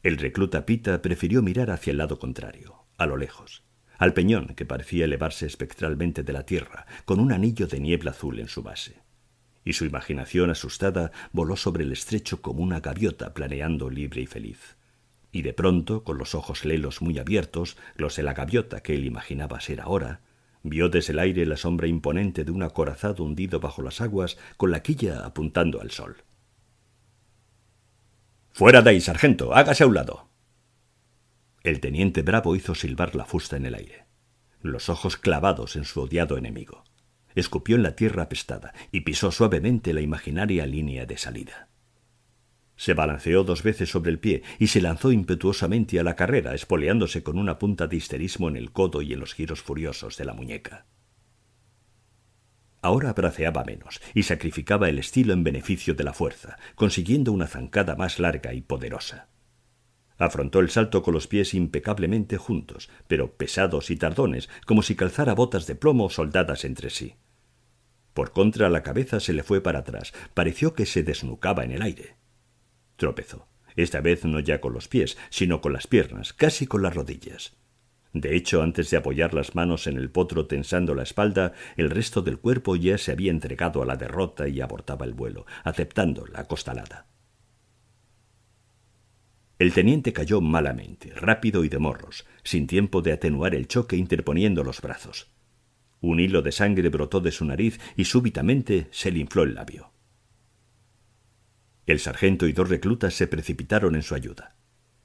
El recluta Pita prefirió mirar hacia el lado contrario, a lo lejos, al peñón que parecía elevarse espectralmente de la tierra, con un anillo de niebla azul en su base y su imaginación asustada voló sobre el estrecho como una gaviota planeando libre y feliz. Y de pronto, con los ojos lelos muy abiertos, los de la gaviota que él imaginaba ser ahora, vio desde el aire la sombra imponente de un acorazado hundido bajo las aguas con la quilla apuntando al sol. Fuera de ahí, sargento. Hágase a un lado. El teniente Bravo hizo silbar la fusta en el aire, los ojos clavados en su odiado enemigo escupió en la tierra apestada y pisó suavemente la imaginaria línea de salida. Se balanceó dos veces sobre el pie y se lanzó impetuosamente a la carrera, espoleándose con una punta de histerismo en el codo y en los giros furiosos de la muñeca. Ahora braceaba menos y sacrificaba el estilo en beneficio de la fuerza, consiguiendo una zancada más larga y poderosa. Afrontó el salto con los pies impecablemente juntos, pero pesados y tardones, como si calzara botas de plomo soldadas entre sí. Por contra, la cabeza se le fue para atrás. Pareció que se desnucaba en el aire. Tropezó. Esta vez no ya con los pies, sino con las piernas, casi con las rodillas. De hecho, antes de apoyar las manos en el potro tensando la espalda, el resto del cuerpo ya se había entregado a la derrota y abortaba el vuelo, aceptando la acostalada. El teniente cayó malamente, rápido y de morros, sin tiempo de atenuar el choque interponiendo los brazos. Un hilo de sangre brotó de su nariz y súbitamente se le infló el labio. El sargento y dos reclutas se precipitaron en su ayuda.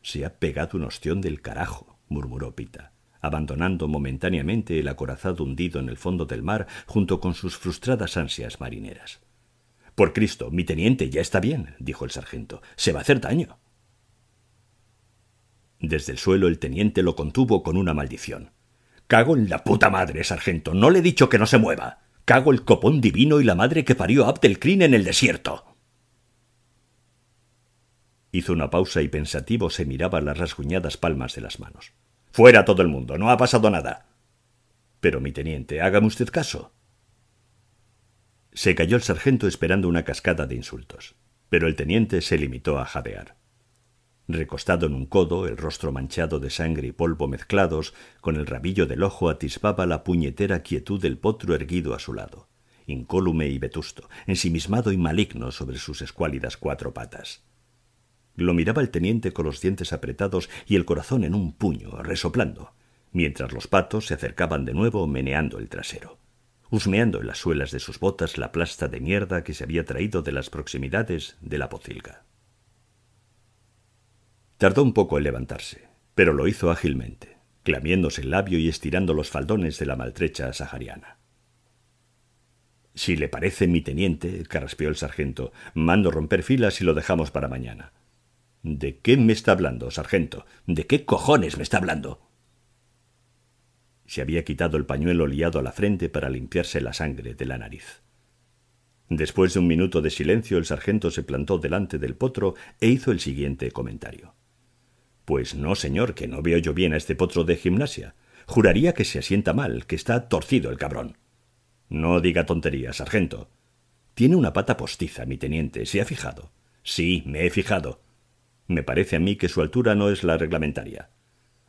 Se ha pegado un ostión del carajo, murmuró Pita, abandonando momentáneamente el acorazado hundido en el fondo del mar junto con sus frustradas ansias marineras. Por Cristo, mi teniente ya está bien, dijo el sargento. Se va a hacer daño. Desde el suelo el teniente lo contuvo con una maldición. Cago en la puta madre, sargento. No le he dicho que no se mueva. Cago el copón divino y la madre que parió a en el desierto. Hizo una pausa y pensativo se miraba las rasguñadas palmas de las manos. Fuera todo el mundo, no ha pasado nada. Pero, mi teniente, hágame usted caso. Se cayó el sargento esperando una cascada de insultos, pero el teniente se limitó a jadear. Recostado en un codo, el rostro manchado de sangre y polvo mezclados, con el rabillo del ojo atisbaba la puñetera quietud del potro erguido a su lado, incólume y vetusto, ensimismado y maligno sobre sus escuálidas cuatro patas. Lo miraba el teniente con los dientes apretados y el corazón en un puño, resoplando, mientras los patos se acercaban de nuevo meneando el trasero, husmeando en las suelas de sus botas la plasta de mierda que se había traído de las proximidades de la pocilga. Tardó un poco en levantarse, pero lo hizo ágilmente, clamiéndose el labio y estirando los faldones de la maltrecha sahariana. Si le parece, mi teniente, carraspeó el sargento, mando romper filas y lo dejamos para mañana. ¿De qué me está hablando, sargento? ¿De qué cojones me está hablando? Se había quitado el pañuelo liado a la frente para limpiarse la sangre de la nariz. Después de un minuto de silencio, el sargento se plantó delante del potro e hizo el siguiente comentario. Pues no, señor, que no veo yo bien a este potro de gimnasia. Juraría que se asienta mal, que está torcido el cabrón. No diga tontería, sargento. Tiene una pata postiza, mi teniente, ¿se ha fijado? Sí, me he fijado. Me parece a mí que su altura no es la reglamentaria.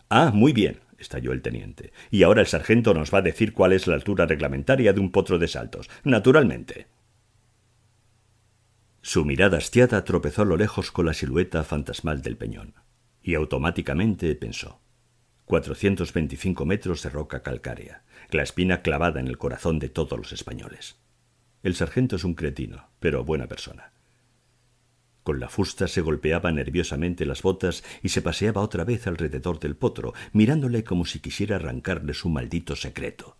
Ah, muy bien, estalló el teniente. Y ahora el sargento nos va a decir cuál es la altura reglamentaria de un potro de saltos. Naturalmente. Su mirada hastiada tropezó a lo lejos con la silueta fantasmal del peñón. Y automáticamente pensó. 425 metros de roca calcárea, la espina clavada en el corazón de todos los españoles. El sargento es un cretino, pero buena persona. Con la fusta se golpeaba nerviosamente las botas y se paseaba otra vez alrededor del potro, mirándole como si quisiera arrancarle su maldito secreto.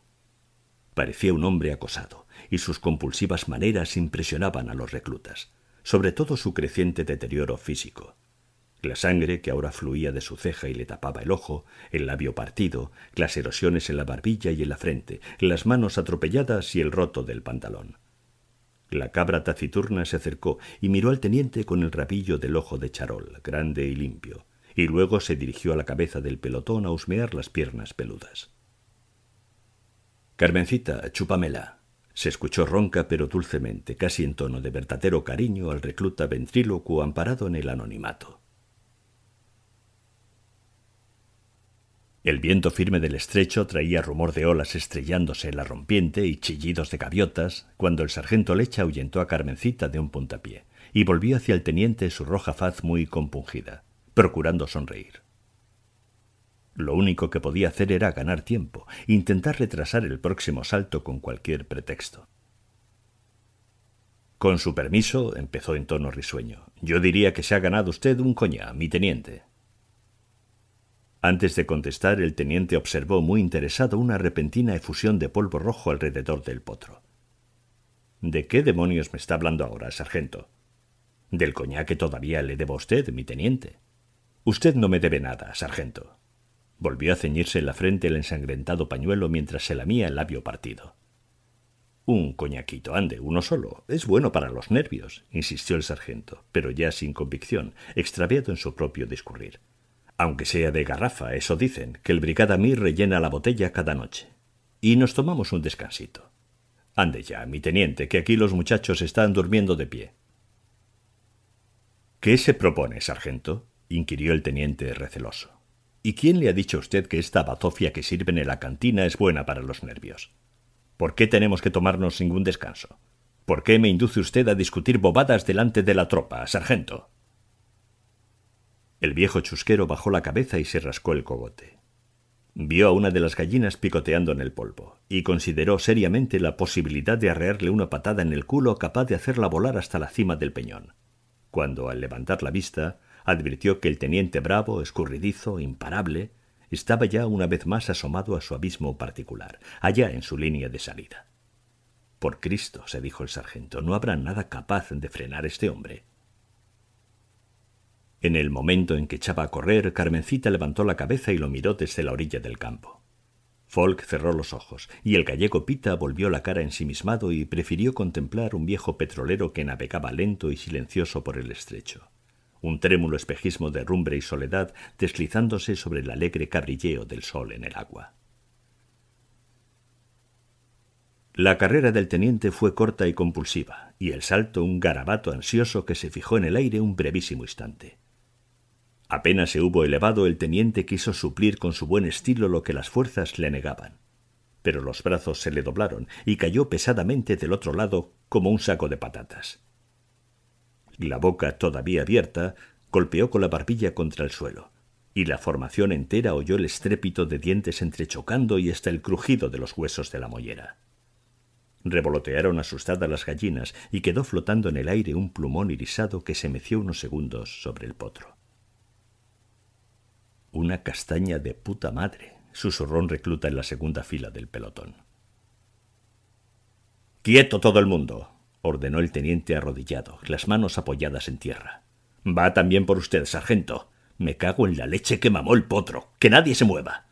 Parecía un hombre acosado, y sus compulsivas maneras impresionaban a los reclutas, sobre todo su creciente deterioro físico. La sangre que ahora fluía de su ceja y le tapaba el ojo, el labio partido, las erosiones en la barbilla y en la frente, las manos atropelladas y el roto del pantalón. La cabra taciturna se acercó y miró al teniente con el rabillo del ojo de charol, grande y limpio, y luego se dirigió a la cabeza del pelotón a husmear las piernas peludas. Carmencita, chúpamela. Se escuchó ronca pero dulcemente, casi en tono de verdadero cariño al recluta ventrílocuo amparado en el anonimato. El viento firme del estrecho traía rumor de olas estrellándose en la rompiente y chillidos de gaviotas cuando el sargento Lecha ahuyentó a Carmencita de un puntapié y volvió hacia el teniente su roja faz muy compungida, procurando sonreír. Lo único que podía hacer era ganar tiempo, intentar retrasar el próximo salto con cualquier pretexto. Con su permiso, empezó en tono risueño, yo diría que se ha ganado usted un coña, mi teniente. Antes de contestar, el teniente observó muy interesado una repentina efusión de polvo rojo alrededor del potro. ¿De qué demonios me está hablando ahora, sargento? Del coñac que todavía le debo a usted, mi teniente. Usted no me debe nada, sargento. Volvió a ceñirse en la frente el ensangrentado pañuelo mientras se lamía el labio partido. Un coñaquito, ande, uno solo. Es bueno para los nervios, insistió el sargento, pero ya sin convicción, extraviado en su propio discurrir aunque sea de garrafa, eso dicen, que el Brigada Mir rellena la botella cada noche. Y nos tomamos un descansito. Ande ya, mi teniente, que aquí los muchachos están durmiendo de pie. ¿Qué se propone, sargento? inquirió el teniente receloso. ¿Y quién le ha dicho a usted que esta bazofia que sirven en la cantina es buena para los nervios? ¿Por qué tenemos que tomarnos ningún descanso? ¿Por qué me induce usted a discutir bobadas delante de la tropa, sargento? El viejo chusquero bajó la cabeza y se rascó el cogote. Vio a una de las gallinas picoteando en el polvo, y consideró seriamente la posibilidad de arrearle una patada en el culo capaz de hacerla volar hasta la cima del peñón, cuando, al levantar la vista, advirtió que el teniente bravo, escurridizo, imparable, estaba ya una vez más asomado a su abismo particular, allá en su línea de salida. Por Cristo, se dijo el sargento, no habrá nada capaz de frenar este hombre. En el momento en que echaba a correr, Carmencita levantó la cabeza y lo miró desde la orilla del campo. Folk cerró los ojos, y el gallego Pita volvió la cara ensimismado y prefirió contemplar un viejo petrolero que navegaba lento y silencioso por el estrecho. Un trémulo espejismo de rumbre y soledad deslizándose sobre el alegre cabrilleo del sol en el agua. La carrera del teniente fue corta y compulsiva, y el salto un garabato ansioso que se fijó en el aire un brevísimo instante. Apenas se hubo elevado, el teniente quiso suplir con su buen estilo lo que las fuerzas le negaban. Pero los brazos se le doblaron y cayó pesadamente del otro lado como un saco de patatas. La boca todavía abierta, golpeó con la barbilla contra el suelo, y la formación entera oyó el estrépito de dientes entrechocando y hasta el crujido de los huesos de la mollera. Revolotearon asustadas las gallinas y quedó flotando en el aire un plumón irisado que se meció unos segundos sobre el potro. Una castaña de puta madre, susurró un recluta en la segunda fila del pelotón. Quieto todo el mundo, ordenó el teniente arrodillado, las manos apoyadas en tierra. Va también por usted, sargento. Me cago en la leche que mamó el potro. Que nadie se mueva.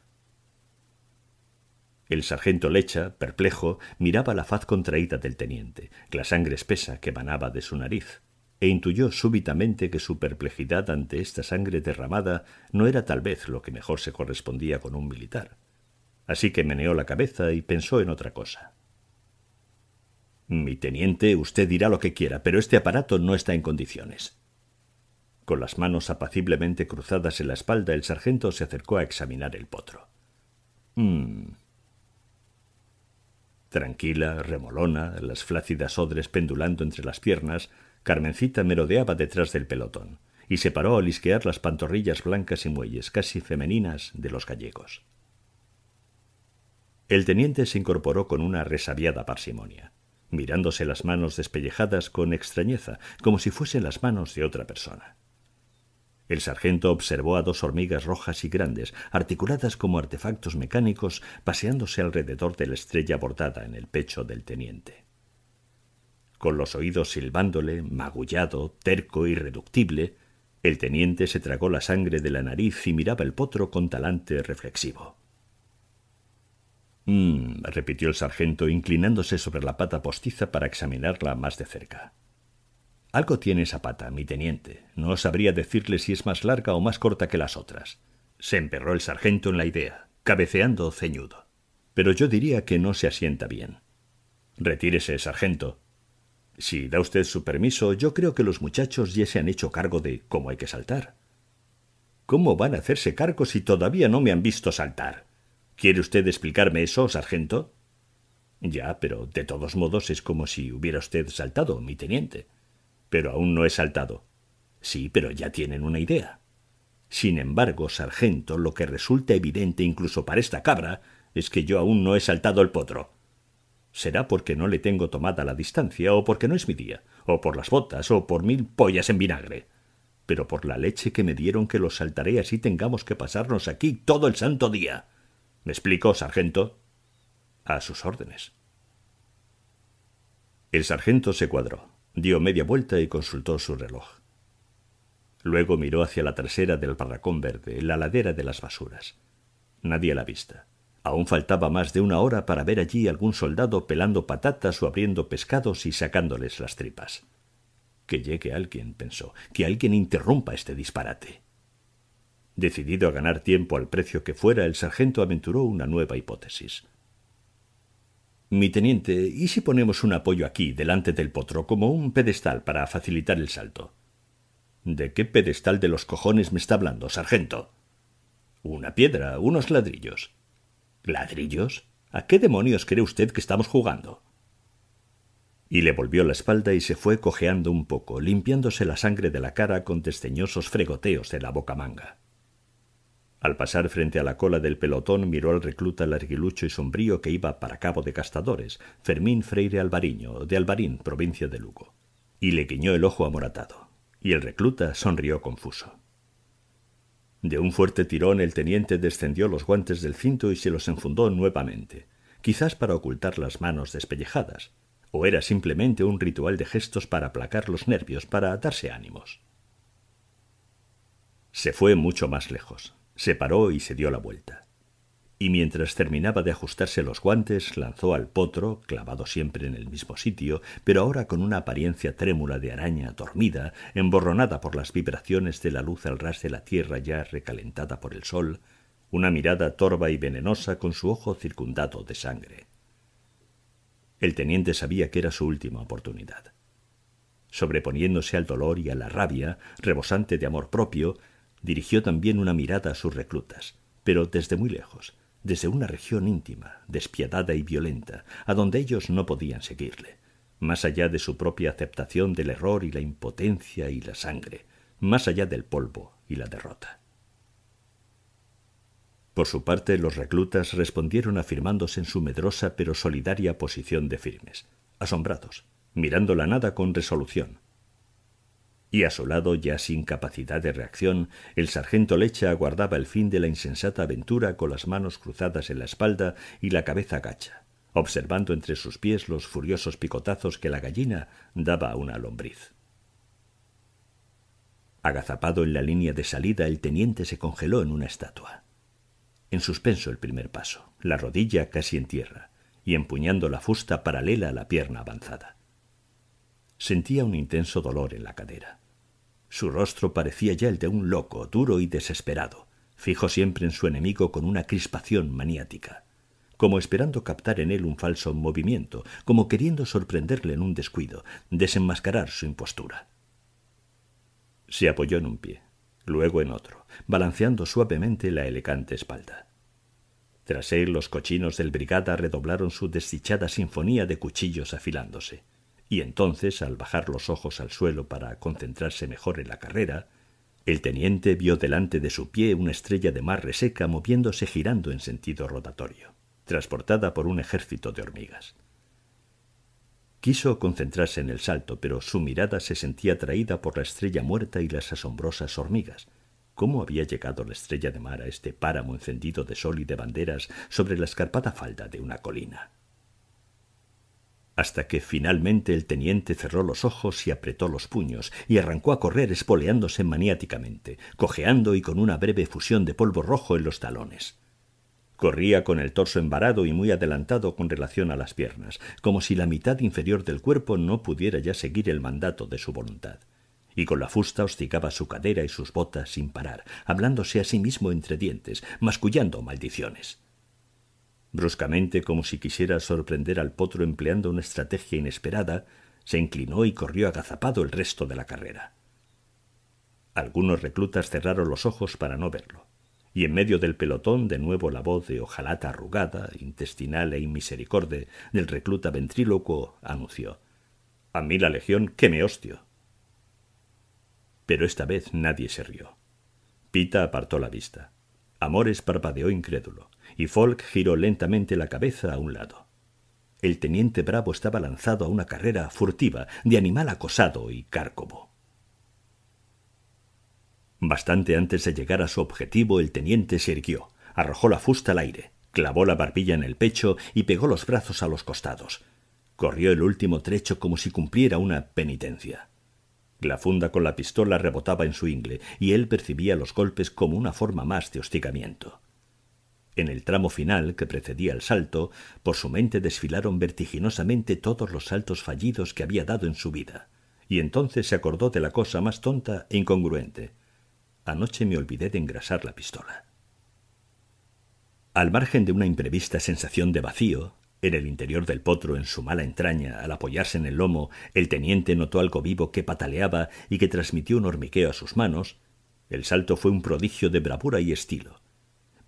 El sargento Lecha, perplejo, miraba la faz contraída del teniente, la sangre espesa que manaba de su nariz e intuyó súbitamente que su perplejidad ante esta sangre derramada no era tal vez lo que mejor se correspondía con un militar. Así que meneó la cabeza y pensó en otra cosa. Mi teniente, usted dirá lo que quiera, pero este aparato no está en condiciones. Con las manos apaciblemente cruzadas en la espalda, el sargento se acercó a examinar el potro. Mm. Tranquila, remolona, las flácidas odres pendulando entre las piernas, Carmencita merodeaba detrás del pelotón y se paró a lisquear las pantorrillas blancas y muelles casi femeninas de los gallegos. El teniente se incorporó con una resabiada parsimonia, mirándose las manos despellejadas con extrañeza, como si fuesen las manos de otra persona. El sargento observó a dos hormigas rojas y grandes, articuladas como artefactos mecánicos, paseándose alrededor de la estrella bordada en el pecho del teniente. Con los oídos silbándole, magullado, terco, irreductible, el teniente se tragó la sangre de la nariz y miraba el potro con talante reflexivo. Mmm, repitió el sargento, inclinándose sobre la pata postiza para examinarla más de cerca. Algo tiene esa pata, mi teniente. No sabría decirle si es más larga o más corta que las otras. Se emperró el sargento en la idea, cabeceando ceñudo. Pero yo diría que no se asienta bien. Retírese, sargento, si da usted su permiso, yo creo que los muchachos ya se han hecho cargo de cómo hay que saltar. ¿Cómo van a hacerse cargo si todavía no me han visto saltar? ¿Quiere usted explicarme eso, sargento? Ya, pero de todos modos es como si hubiera usted saltado, mi teniente. Pero aún no he saltado. Sí, pero ya tienen una idea. Sin embargo, sargento, lo que resulta evidente incluso para esta cabra es que yo aún no he saltado el potro. Será porque no le tengo tomada la distancia, o porque no es mi día, o por las botas, o por mil pollas en vinagre. Pero por la leche que me dieron que los saltaré así tengamos que pasarnos aquí todo el santo día. ¿Me explico, sargento? A sus órdenes. El sargento se cuadró, dio media vuelta y consultó su reloj. Luego miró hacia la trasera del barracón verde, la ladera de las basuras. Nadie a la vista. Aún faltaba más de una hora para ver allí algún soldado pelando patatas o abriendo pescados y sacándoles las tripas. Que llegue alguien, pensó, que alguien interrumpa este disparate. Decidido a ganar tiempo al precio que fuera, el sargento aventuró una nueva hipótesis. Mi teniente, ¿y si ponemos un apoyo aquí, delante del potro, como un pedestal para facilitar el salto? ¿De qué pedestal de los cojones me está hablando, sargento? Una piedra, unos ladrillos. ¿Ladrillos? ¿A qué demonios cree usted que estamos jugando? Y le volvió la espalda y se fue cojeando un poco, limpiándose la sangre de la cara con desdeñosos fregoteos de la bocamanga. Al pasar frente a la cola del pelotón miró al recluta larguilucho y sombrío que iba para Cabo de Castadores, Fermín Freire Alvariño, de Alvarín, provincia de Lugo, y le guiñó el ojo amoratado, y el recluta sonrió confuso. De un fuerte tirón el teniente descendió los guantes del cinto y se los enfundó nuevamente, quizás para ocultar las manos despellejadas, o era simplemente un ritual de gestos para aplacar los nervios, para atarse ánimos. Se fue mucho más lejos, se paró y se dio la vuelta y mientras terminaba de ajustarse los guantes, lanzó al potro, clavado siempre en el mismo sitio, pero ahora con una apariencia trémula de araña dormida, emborronada por las vibraciones de la luz al ras de la tierra ya recalentada por el sol, una mirada torva y venenosa con su ojo circundado de sangre. El teniente sabía que era su última oportunidad. Sobreponiéndose al dolor y a la rabia, rebosante de amor propio, dirigió también una mirada a sus reclutas, pero desde muy lejos, desde una región íntima, despiadada y violenta, a donde ellos no podían seguirle, más allá de su propia aceptación del error y la impotencia y la sangre, más allá del polvo y la derrota. Por su parte, los reclutas respondieron afirmándose en su medrosa pero solidaria posición de firmes, asombrados, mirando la nada con resolución, y asolado, ya sin capacidad de reacción, el sargento Lecha aguardaba el fin de la insensata aventura con las manos cruzadas en la espalda y la cabeza gacha, observando entre sus pies los furiosos picotazos que la gallina daba a una lombriz. Agazapado en la línea de salida, el teniente se congeló en una estatua. En suspenso el primer paso, la rodilla casi en tierra, y empuñando la fusta paralela a la pierna avanzada. Sentía un intenso dolor en la cadera su rostro parecía ya el de un loco, duro y desesperado, fijo siempre en su enemigo con una crispación maniática, como esperando captar en él un falso movimiento, como queriendo sorprenderle en un descuido, desenmascarar su impostura. Se apoyó en un pie, luego en otro, balanceando suavemente la elegante espalda. Tras él los cochinos del brigada redoblaron su desdichada sinfonía de cuchillos afilándose y entonces, al bajar los ojos al suelo para concentrarse mejor en la carrera, el teniente vio delante de su pie una estrella de mar reseca moviéndose girando en sentido rotatorio, transportada por un ejército de hormigas. Quiso concentrarse en el salto, pero su mirada se sentía atraída por la estrella muerta y las asombrosas hormigas. ¿Cómo había llegado la estrella de mar a este páramo encendido de sol y de banderas sobre la escarpada falda de una colina? hasta que finalmente el teniente cerró los ojos y apretó los puños, y arrancó a correr espoleándose maniáticamente, cojeando y con una breve fusión de polvo rojo en los talones. Corría con el torso embarado y muy adelantado con relación a las piernas, como si la mitad inferior del cuerpo no pudiera ya seguir el mandato de su voluntad. Y con la fusta hostigaba su cadera y sus botas sin parar, hablándose a sí mismo entre dientes, mascullando maldiciones. Bruscamente, como si quisiera sorprender al potro empleando una estrategia inesperada, se inclinó y corrió agazapado el resto de la carrera. Algunos reclutas cerraron los ojos para no verlo, y en medio del pelotón de nuevo la voz de ojalata arrugada, intestinal e inmisericorde del recluta ventrílocuo anunció A mí la legión que me hostio. Pero esta vez nadie se rió. Pita apartó la vista. Amores parpadeó incrédulo y Folk giró lentamente la cabeza a un lado. El teniente Bravo estaba lanzado a una carrera furtiva de animal acosado y cárcobo. Bastante antes de llegar a su objetivo, el teniente se irguió, arrojó la fusta al aire, clavó la barbilla en el pecho y pegó los brazos a los costados. Corrió el último trecho como si cumpliera una penitencia. La funda con la pistola rebotaba en su ingle y él percibía los golpes como una forma más de hostigamiento. En el tramo final que precedía el salto, por su mente desfilaron vertiginosamente todos los saltos fallidos que había dado en su vida, y entonces se acordó de la cosa más tonta e incongruente. Anoche me olvidé de engrasar la pistola. Al margen de una imprevista sensación de vacío, en el interior del potro, en su mala entraña, al apoyarse en el lomo, el teniente notó algo vivo que pataleaba y que transmitió un hormigueo a sus manos. El salto fue un prodigio de bravura y estilo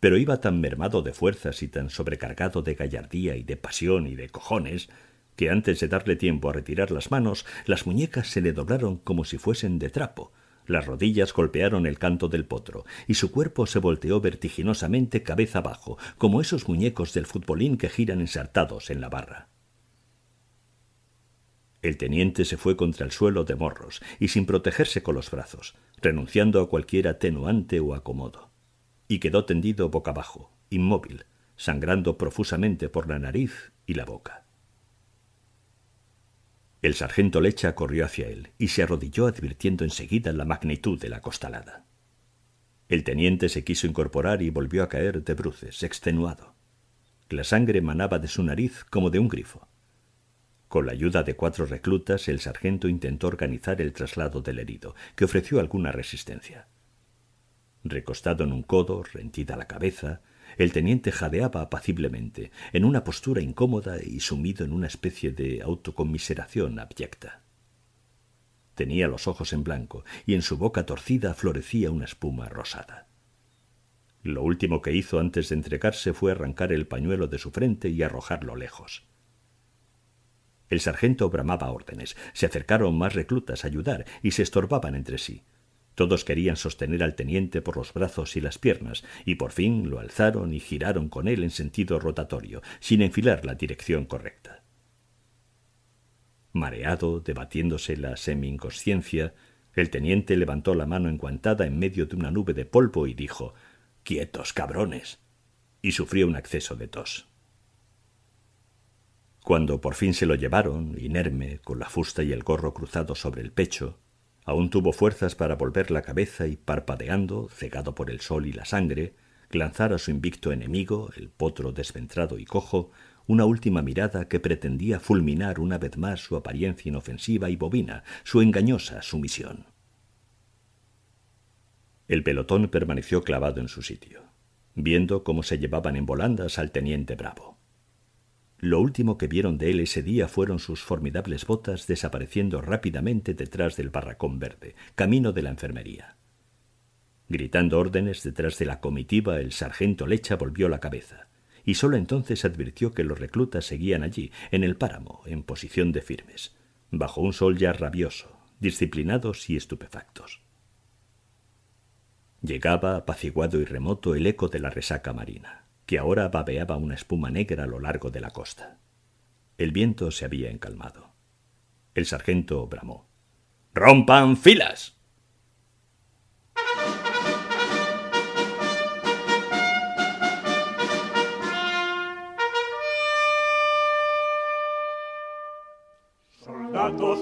pero iba tan mermado de fuerzas y tan sobrecargado de gallardía y de pasión y de cojones que antes de darle tiempo a retirar las manos, las muñecas se le doblaron como si fuesen de trapo, las rodillas golpearon el canto del potro, y su cuerpo se volteó vertiginosamente cabeza abajo, como esos muñecos del futbolín que giran ensartados en la barra. El teniente se fue contra el suelo de morros, y sin protegerse con los brazos, renunciando a cualquier atenuante o acomodo y quedó tendido boca abajo, inmóvil, sangrando profusamente por la nariz y la boca. El sargento Lecha corrió hacia él y se arrodilló advirtiendo enseguida la magnitud de la costalada. El teniente se quiso incorporar y volvió a caer de bruces, extenuado. La sangre manaba de su nariz como de un grifo. Con la ayuda de cuatro reclutas, el sargento intentó organizar el traslado del herido, que ofreció alguna resistencia. Recostado en un codo, rentida la cabeza, el teniente jadeaba apaciblemente, en una postura incómoda y sumido en una especie de autocomiseración abyecta. Tenía los ojos en blanco y en su boca torcida florecía una espuma rosada. Lo último que hizo antes de entregarse fue arrancar el pañuelo de su frente y arrojarlo lejos. El sargento bramaba órdenes. Se acercaron más reclutas a ayudar y se estorbaban entre sí. Todos querían sostener al teniente por los brazos y las piernas, y por fin lo alzaron y giraron con él en sentido rotatorio, sin enfilar la dirección correcta. Mareado, debatiéndose la semi-inconsciencia, el teniente levantó la mano enguantada en medio de una nube de polvo y dijo Quietos, cabrones. y sufrió un acceso de tos. Cuando por fin se lo llevaron, inerme, con la fusta y el gorro cruzado sobre el pecho, Aún tuvo fuerzas para volver la cabeza y, parpadeando, cegado por el sol y la sangre, lanzar a su invicto enemigo, el potro desventrado y cojo, una última mirada que pretendía fulminar una vez más su apariencia inofensiva y bovina, su engañosa sumisión. El pelotón permaneció clavado en su sitio, viendo cómo se llevaban en volandas al teniente Bravo. Lo último que vieron de él ese día fueron sus formidables botas desapareciendo rápidamente detrás del barracón verde, camino de la enfermería. Gritando órdenes detrás de la comitiva, el sargento Lecha volvió la cabeza, y sólo entonces advirtió que los reclutas seguían allí, en el páramo, en posición de firmes, bajo un sol ya rabioso, disciplinados y estupefactos. Llegaba apaciguado y remoto el eco de la resaca marina que ahora babeaba una espuma negra a lo largo de la costa. El viento se había encalmado. El sargento bramó. ¡Rompan filas!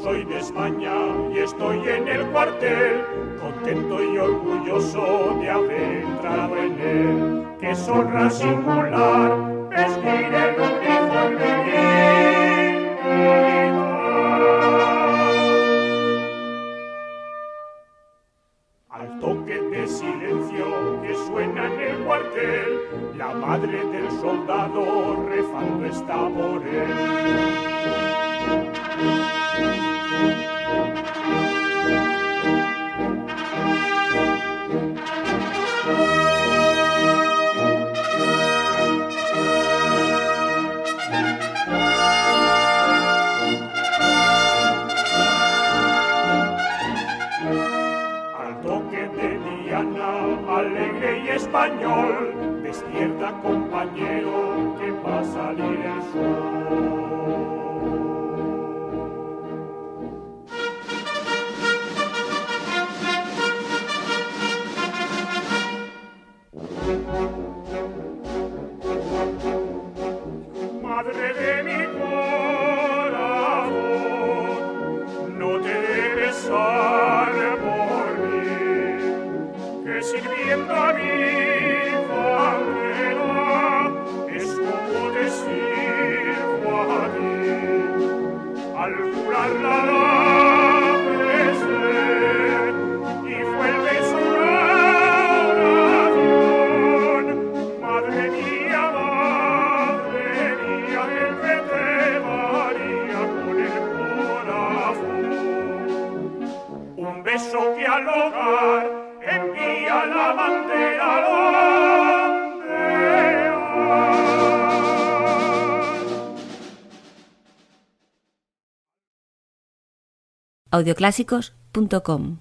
soy de España y estoy en el cuartel, contento y orgulloso de haber entrado en él. Que honra singular vestir el uniforme Al toque de silencio que suena en el cuartel, la madre del soldado refando está por él. Al toque de Diana, alegre y español, despierta, compañero que va a salir sol. audioclásicos.com.